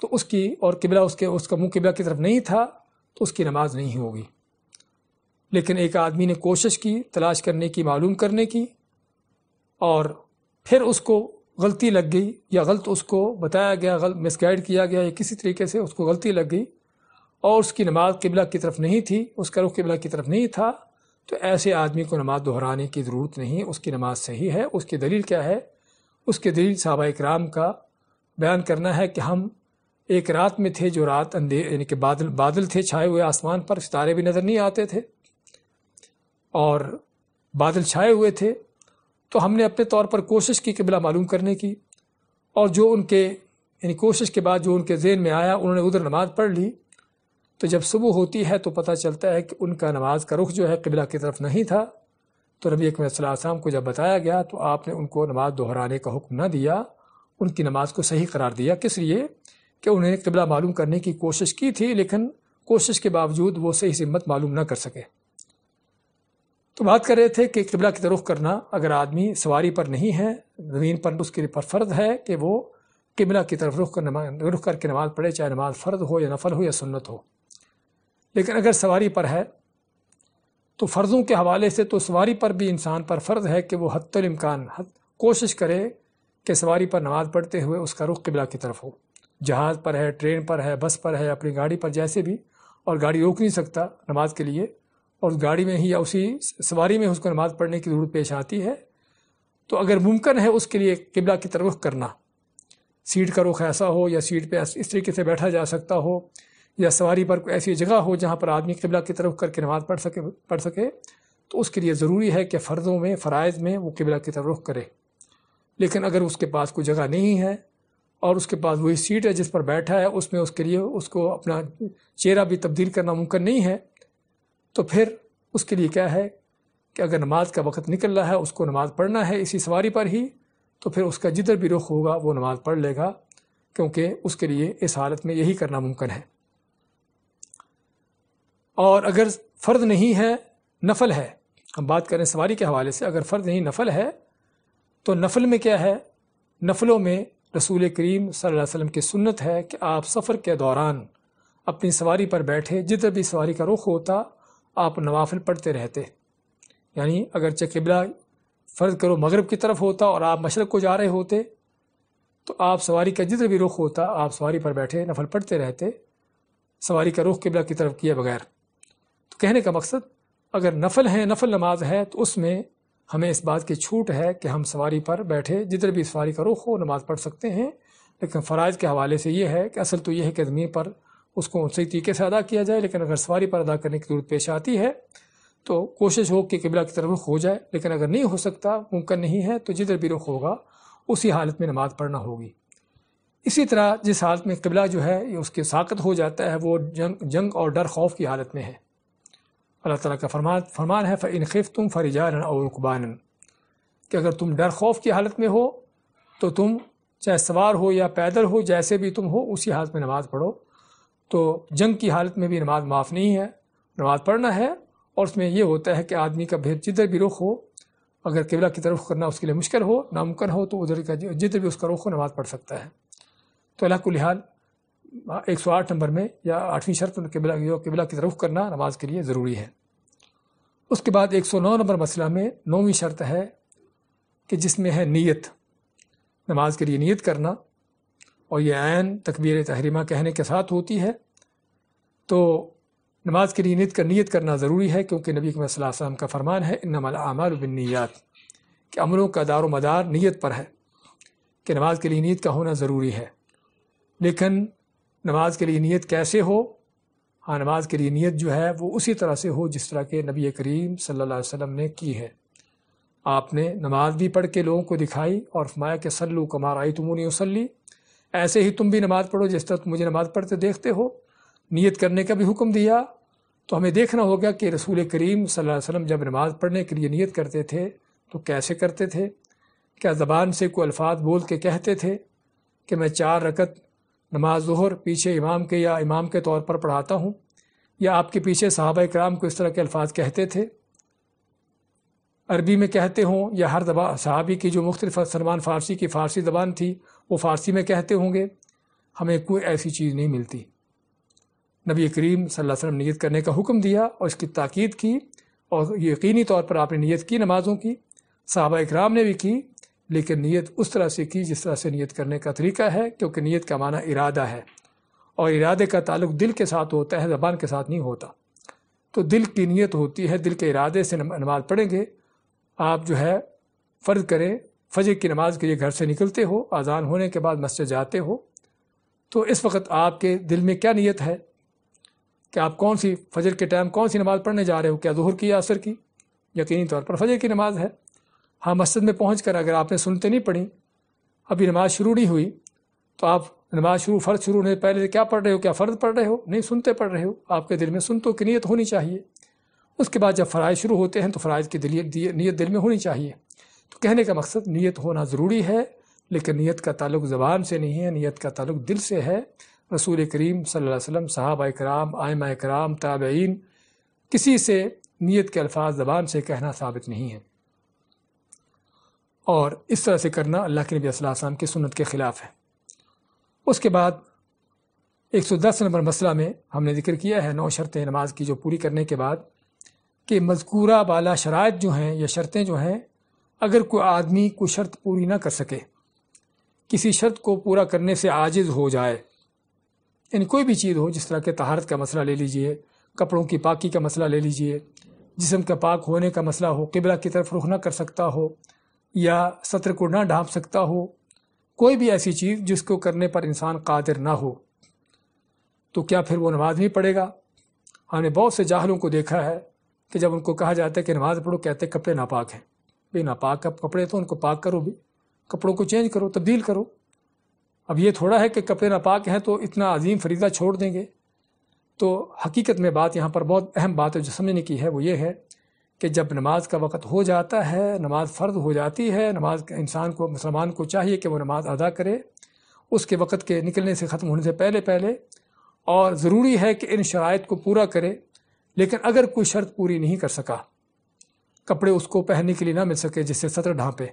तो उसकी और किबला उसके उसका मुँह किबला की तरफ नहीं था तो उसकी नमाज नहीं होगी लेकिन एक आदमी ने कोशिश की तलाश करने की मालूम करने की और फिर उसको गलती लग गई या गलत उसको बताया गया गलत मिसगाइड किया गया या किसी तरीके से उसको गलती लग गई और उसकी नमाज किबला की तरफ नहीं थी उसका रुख किबला की तरफ नहीं था तो ऐसे आदमी को नमाज दोहराने की ज़रूरत नहीं उसकी नमाज सही है उसकी दलील क्या है उसके दलील साहबा कराम का बयान करना है कि हम एक रात में थे जो रात अंधे यानी कि बादल बादल थे छाए हुए आसमान पर सितारे भी नज़र नहीं आते थे और बादल छाए हुए थे तो हमने अपने तौर पर कोशिश की किबला मालूम करने की और जो उनके यानी कोशिश के बाद जो उनके जेन में आया उन्होंने उधर नमाज़ पढ़ ली तो जब सुबह होती है तो पता चलता है कि उनका नमाज का रुख जो है किबला की तरफ नहीं था तो रबी अकम सलाम को जब बताया गया तो आपने उनको नमाज दोहराने का हुक्म न दिया उनकी नमाज को सही करार दिया किस लिए कि उन्हें कबला मालूम करने की कोशिश की थी लेकिन कोशिश के बावजूद वो सही हिम्मत मालूम ना कर सके तो बात कर रहे थे कि किबला की तरफ करना अगर आदमी सवारी पर नहीं है ज़मीन पर उसके पर फ़र्ज है कि वो कबला की तरफ रुख कर नमा रुख करके नमाज़ पढ़े चाहे नमाज फ़र्ज हो या नफल हो या सुन्नत हो लेकिन अगर सवारी पर है तो फ़र्ज़ों के हवाले से तो सवारी पर भी इंसान पर फ़र्ज़ है कि वह हतमकान कोशिश करे कि सवारी पर नमाज़ पढ़ते हुए उसका रुख कबला की तरफ हो जहाज़ पर है ट्रेन पर है बस पर है अपनी गाड़ी पर जैसे भी और गाड़ी रोक नहीं सकता नमाज के लिए और गाड़ी में ही या उसी सवारी में उसको नमाज़ पढ़ने की ज़रूरत पेश आती है तो अगर मुमकिन है उसके लिए किबला की तरफ करना सीट का रुख ऐसा हो या सीट पे इस तरीके से बैठा जा सकता हो या सवारी पर कोई ऐसी जगह हो जहाँ पर आदमी किबला की तरफ करके नमाज़ पढ़ सके पढ़ सके तो उसके लिए ज़रूरी है कि फ़र्ज़ों में फ़रज़ में वो किबला की तरफ करे लेकिन अगर उसके पास कोई जगह नहीं है और उसके पास वही सीट है जिस पर बैठा है उसमें उसके लिए उसको अपना चेहरा भी तब्दील करना मुमकिन नहीं है तो फिर उसके लिए क्या है कि अगर नमाज का वक्त निकल रहा है उसको नमाज पढ़ना है इसी सवारी पर ही तो फिर उसका जिधर भी रुख होगा वो नमाज पढ़ लेगा क्योंकि उसके लिए इस हालत में यही करना मुमकिन है और अगर फ़र्द नहीं है नफल है हम बात करें सवारी के हवाले से अगर फ़र्द नहीं नफल है तो नफल में क्या है नफलों में रसूल करीम सल अलैहि की सुनत है कि आप सफ़र के दौरान अपनी सवारी पर बैठे जिधर भी सवारी का रुख होता आप नवाफिल पढ़ते रहते यानी अगरचे किबला फ़र्ज़ करो मगरब की तरफ होता और आप मशरक़ को जा रहे होते तो आप सवारी का जिधर भी रुख होता आप सवारी पर बैठे नफल पढ़ते रहते सवारी का रुख किबला की तरफ किए बगैर तो कहने का मकसद अगर नफल है नफल नमाज है तो उसमें हमें इस बात की छूट है कि हम सवारी पर बैठे जिधर भी सवारी करो हो नमाज़ पढ़ सकते हैं लेकिन फ़राज के हवाले से ये है कि असल तो यह है कि ज़मीन पर उसको सही तरीके से अदा किया जाए लेकिन अगर सवारी पर अदा करने की ज़रूरत पेश आती है तो कोशिश हो कि किबला की तरफ हो जाए लेकिन अगर नहीं हो सकता मुमकिन नहीं है तो जिधर भी रुख होगा उसी हालत में नमाज़ पढ़ना होगी इसी तरह जिस हालत में किबला जो है उसके साकत हो जाता है वो जंग जंग और डर खौफ की हालत में है अल्लाह ताला का फरमान फरमान है फ़िन खिफ तुम फरिजान और रुकबान कि अगर तुम डर खौफ की हालत में हो तो तुम चाहे सवार हो या पैदल हो जैसे भी तुम हो उसी हालत में नमाज़ पढ़ो तो जंग की हालत में भी नमाज़ माफ़ नहीं है नमाज़ पढ़ना है और उसमें यह होता है कि आदमी का भेद जिधर भी रुख हो अगर किबला की तरफ करना उसके लिए मुश्किल हो नामुमकिन हो तो उधर का जिधर भी उसका रुख हो नमाज़ पढ़ सकता है तो अल्लाह को लिहाल एक सौ आठ नंबर में या आठवीं शर्त किबला किबला की तरफ करना नमाज के लिए ज़रूरी है उसके बाद एक सौ नौ नंबर मसला में नौवीं शर्त है कि जिसमें है नीयत नमाज के लिए नीयत करना और ये आयन तकबीर तहरीमा कहने के साथ होती है तो नमाज के लिए नीत कर नीयत करना ज़रूरी है क्योंकि नबी वसलम का फरमान है इनमल बिननीत कि अमलों का दार मदार नीयत पर है कि नमाज के लिए नीत का होना ज़रूरी है लेकिन नमाज के लिए नीयत कैसे हो हाँ नमाज के लिए नीयत जो है वो उसी तरह से हो जिस तरह के नबी करीम सल्लल्लाहु अलैहि वसल्लम ने की है आपने नमाज भी पढ़ के लोगों को दिखाई और फरमाया के सल्लू कमार आई तुमने उसली ऐसे ही तुम भी नमाज पढ़ो जिस तरह तुम मुझे नमाज पढ़ते देखते हो नीयत करने का भी हुक्म दिया तो हमें देखना होगा कि रसूल करीम सल्लल्लाहु अलैहि वसल्लम जब नमाज पढ़ने के लिए नीयत करते थे तो कैसे करते थे क्या ज़बान से कोई अल्फाज बोल के कहते थे कि मैं चार रकत नमाज ज़हर पीछे इमाम के या इमाम के तौर पर पढ़ाता हूँ या आपके पीछे साहब कराम को इस तरह के अल्फाज कहते थे अरबी में कहते हों या हर दबा सहाबी की जो मुख्तलिफ सलमान फ़ारसी की फ़ारसी ज़बान थी वो फ़ारसी में कहते होंगे हमें कोई ऐसी चीज़ नहीं मिलती नबी करीम सल्लल्लाहु अलैहि वसल्लम नियत करने का हुक्म दिया और इसकी ताक़ीद की और यकीनी तौर पर आपने नियत की नमाज़ों की साहबा इकराम ने भी की लेकिन नीयत उस तरह से की जिस तरह से नीयत करने का तरीका है क्योंकि नीयत का माना इरादा है और इरादे का ताल्लुक दिल के साथ होता है ज़बान के साथ नहीं होता तो दिल की नीयत होती है दिल के इरादे से नमाज़ पढ़ेंगे आप जो है फ़र्ज़ करें फजर की नमाज़ के लिए घर से निकलते हो आज़ान होने के बाद मस्जिद जाते हो तो इस वक्त आपके दिल में क्या नीयत है कि आप कौन सी फजर के टाइम कौन सी नमाज़ पढ़ने जा रहे हो क्या जहर की या असर की यकीनी तौर पर फजर की नमाज़ है हाँ मस्जिद में पहुँच कर अगर आपने सुनते नहीं पढ़ी अभी नमाज शुरू नहीं हुई तो आप नमाज शुरू फ़र्ज शुरू होने पहले से क्या पढ़ रहे हो क्या फ़र्ज पढ़ रहे हो नहीं सुनते पढ़ रहे हो आपके दिल में सुन तो की नीयत होनी चाहिए उसके बाद जब फ़राज शुरू होते हैं तो फ़राज की दिलियत नीयत दिल में होनी चाहिए तो कहने का मकसद नीयत होना ज़रूरी है लेकिन नीयत का ताल्लुक ज़बान से नहीं है नीयत का ताल्लुक दिल से है रसूल करीम सल अलैहि साहब कराम आयमा कराम ताबेन किसी से नीयत के अल्फाज ज़बान से कहना साबित नहीं है और इस तरह से करना अल्लाह के नबी वसल्लम की सुनत के ख़िलाफ़ है उसके बाद 110 नंबर मसला में हमने जिक्र किया है नौ शर्तें नमाज की जो पूरी करने के बाद कि मजकूरा बाला शरात जो हैं या शर्तें जो हैं अगर कोई आदमी कोई शर्त पूरी ना कर सके किसी शर्त को पूरा करने से आजिज़ हो जाए यानी कोई भी चीज़ हो जिस तरह के तहारत का मसला ले लीजिए कपड़ों की पाकी का मसला ले लीजिए जिसम का पाक होने का मसला हो किबला की तरफ रुख ना कर सकता हो या सत्र को ना ढांप सकता हो कोई भी ऐसी चीज़ जिसको करने पर इंसान कादिर ना हो तो क्या फिर वो नमाज नहीं पढ़ेगा हमने बहुत से जाहलों को देखा है कि जब उनको कहा जाता है कि नमाज पढ़ो कहते कपड़े नापाक हैं भाई नापाक अब कपड़े तो उनको पाक करो भी कपड़ों को चेंज करो तब्दील करो अब ये थोड़ा है कि कपड़े नापाक हैं तो इतना अजीम फरीदा छोड़ देंगे तो हकीकत में बात यहाँ पर बहुत अहम बात है जो समझने की है वो ये है कि जब नमाज का वक़्त हो जाता है नमाज फ़र्ज हो जाती है नमाज इंसान को मुसलमान को चाहिए कि वह नमाज अदा करे उसके वक़्त के निकलने से ख़त्म होने से पहले पहले और ज़रूरी है कि इन शरात को पूरा करे लेकिन अगर कोई शर्त पूरी नहीं कर सका कपड़े उसको पहनने के लिए ना मिल सके जिससे सतर ढांपे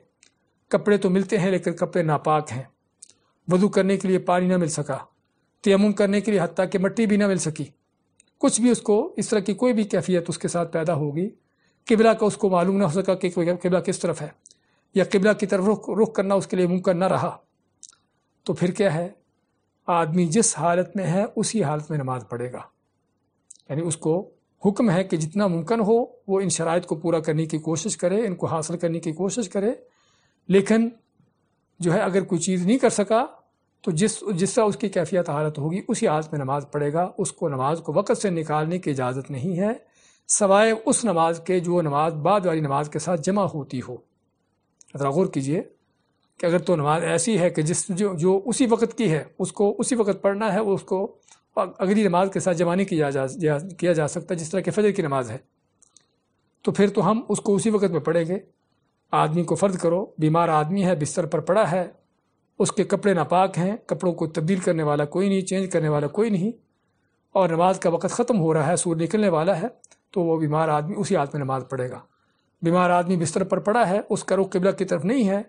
कपड़े तो मिलते हैं लेकिन कपड़े नापाक हैं वजू करने के लिए पानी ना मिल सका तयम करने के लिए हती कि मट्टी भी ना मिल सकी कुछ भी उसको इस तरह की कोई भी कैफियत उसके साथ पैदा होगी किबला का उसको मालूम ना हो सका कि किबला किस तरफ है या किबला की तरफ रुख रुख करना उसके लिए मुमकिन ना रहा तो फिर क्या है आदमी जिस हालत में है उसी हालत में नमाज पढ़ेगा यानी उसको हुक्म है कि जितना मुमकिन हो वो इन शरात को पूरा करने की कोशिश करे इनको हासिल करने की कोशिश करे लेकिन जो है अगर कोई चीज़ नहीं कर सका तो जिस जिस तरह उसकी कैफियत हालत होगी उसी हालत में नमाज़ पढ़ेगा उसको नमाज को वक़्त से निकालने की इजाज़त नहीं है सवाए उस नमाज के जो नमाज बाद वाली नमाज के साथ जमा होती हो अदरा गौर कीजिए कि अगर तो नमाज ऐसी है कि जिस जो जो उसी वक़्त की है उसको उसी वक़्त पढ़ना है उसको अगली नमाज के साथ जमा नहीं किया जा, जा किया जा सकता जिस तरह के फजर की नमाज है तो फिर तो हम उसको उसी वक़्त में पढ़ेंगे आदमी को फ़र्ज करो बीमार आदमी है बिस्तर पर पड़ा है उसके कपड़े नापाक हैं कपड़ों को तब्दील करने वाला कोई नहीं चेंज करने वाला कोई नहीं और नमाज का वक़्त ख़त्म हो रहा है सूर्य निकलने वाला है तो वो बीमार आदमी उसी हाथ में नमाज़ पढ़ेगा बीमार आदमी बिस्तर पर पड़ा है उसका रुख किबला की तरफ नहीं है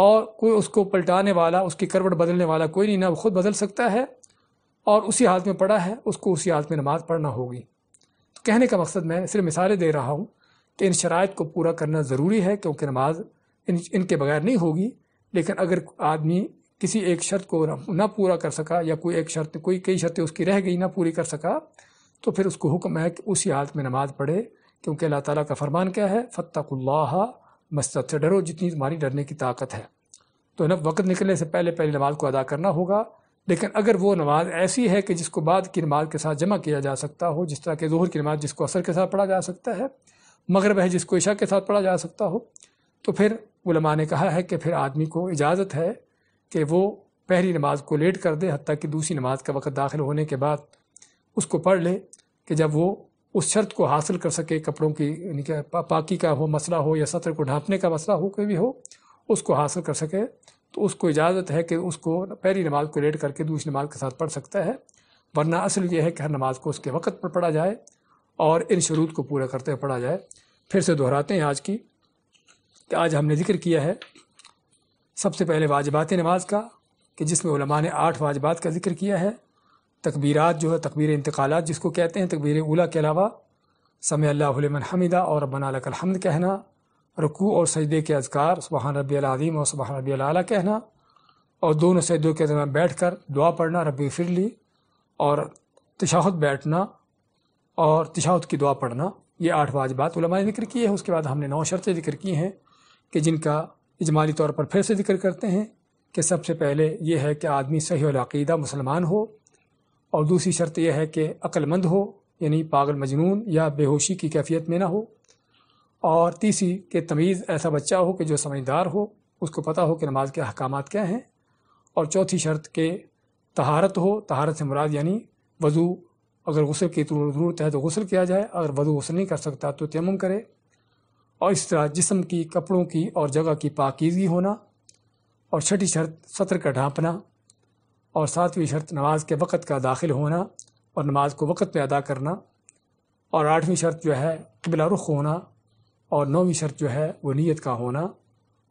और कोई उसको पलटाने वाला उसकी करवट बदलने वाला कोई नहीं ना वो खुद बदल सकता है और उसी हाथ में पड़ा है उसको उसी हाथ में नमाज़ पढ़ना होगी तो कहने का मकसद मैं सिर्फ मिसालें दे रहा हूँ कि इन शराइ को पूरा करना ज़रूरी है क्योंकि नमाज इन इनके बगैर नहीं होगी लेकिन अगर आदमी किसी एक शर्त को ना पूरा कर सका या कोई एक शर्त कोई कई शर्तें उसकी रह गई ना पूरी कर सका तो फिर उसको हुक्म है कि उसी हालत में नमाज़ पढ़े क्योंकि अल्लाह ताला का फरमान क्या है फ़तकुल्लाह मस्त से डरो जितनी तुम्हारी डरने की ताकत है तो न वक्त निकलने से पहले पहले नमाज को अदा करना होगा लेकिन अगर वो नमाज ऐसी है कि जिसको बाद की नमाज के साथ जमा किया जा सकता हो जिस तरह के जोहर की नमाज जिसको असर के साथ पढ़ा जा सकता है मगरब है जिसको इशा के साथ पढ़ा जा सकता हो तो फिर उलमा ने कहा है कि फिर आदमी को इजाज़त है कि वो पहली नमाज को लेट कर दे हती कि दूसरी नमाज का वक्त दाखिल होने के बाद उसको पढ़ ले कि जब वो उस शर्त को हासिल कर सके कपड़ों की यानी कि पाकी का हो मसला हो या सतर को ढांपने का मसला हो कोई भी हो उसको हासिल कर सके तो उसको इजाज़त है कि उसको पहली नमाज को लेट करके दूसरी नमाज के साथ पढ़ सकता है वरना असल यह है कि हर नमाज को उसके वक़्त पर पढ़ा जाए और इन शरूत को पूरा करते हुए पढ़ा जाए फिर से दोहराते हैं आज की कि आज हमने जिक्र किया है सबसे पहले वाजबात नमाज का कि जिसमें ने आठ वाजबात का जिक्र किया है तकबीरात जो है तकबीर इंतकाल जिसको कहते हैं तकबीर उला के अलावा समय अल्लाहमन हमिदा और रबना हमद कहना रकू और सजदे के अजकार सुबहान रबी अज़ीम और सुबहान रबी अल कहना और दोनों सजदों के दरमियान बैठ कर दुआ पढ़ना रबी फिरली और तशाहत बैठना और तशाहत की दुआ पढ़ना ये आठ वाजबात ने जिक्र किए हैं उसके बाद हमने नौ शर्तें जिक्र की हैं कि जिनका इजमाली तौर पर फिर से जिक्र करते हैं कि सबसे पहले यह है कि आदमी सही अकीदा मुसलमान हो और दूसरी शर्त यह है कि अक्लमंद हो यानी पागल मजनून या बेहोशी की कैफियत में ना हो और तीसरी कि तमीज़ ऐसा बच्चा हो कि जो समझदार हो उसको पता हो कि नमाज के अहकाम क्या हैं और चौथी शर्त के तहारत हो तहारत से मुराद यानी वज़ू अगर गसल की तो ज़रूरत है तो गसल किया जाए अगर वज़ू गसल नहीं कर सकता तो तयम करे और इस तरह जिसम की कपड़ों की और जगह की पाकिजगी होना और छठी शर्त सत्र का ढांपना और सातवीं शर्त नमाज के वक़्त का दाखिल होना और नमाज को वक़्त पे अदा करना और आठवीं शर्त जो है किबला रुख होना और नौवीं शर्त जो है वह नीयत का होना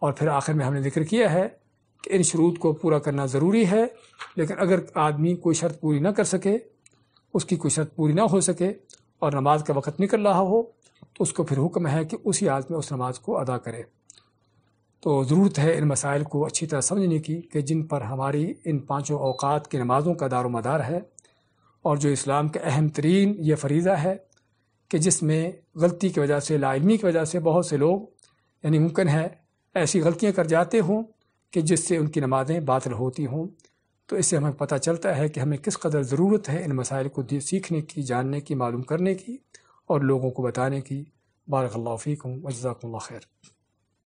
और फिर आखिर में हमने जिक्र किया है कि इन शरूत को पूरा करना ज़रूरी है लेकिन अगर आदमी कोई शर्त पूरी ना कर सके उसकी कोई शर्त पूरी ना हो सके और नमाज का वक़्त निकल रहा हो तो उसको फिर हुक्म है कि उसी हालत में उस नमाज को अदा करे तो ज़रूरत है इन मसाइल को अच्छी तरह समझने की कि जिन पर हमारी इन पाँचों अवकात की नमाज़ों का दार मदार है और जो इस्लाम का अहम तरीन ये फरीज़ा है कि जिसमें गलती की वजह से लाइमी की वजह से बहुत से लोग यानी मुमकिन है ऐसी गलतियाँ कर जाते हों कि जिससे उनकी नमाज़ें बातल होती हों तो इससे हमें पता चलता है कि हमें किस कदर ज़रूरत है इन मसाइल को सीखने की जानने की मालूम करने की और लोगों को बताने की बारकल्लाफ़ी फ़ीक हूँ वजाकल्ला खैर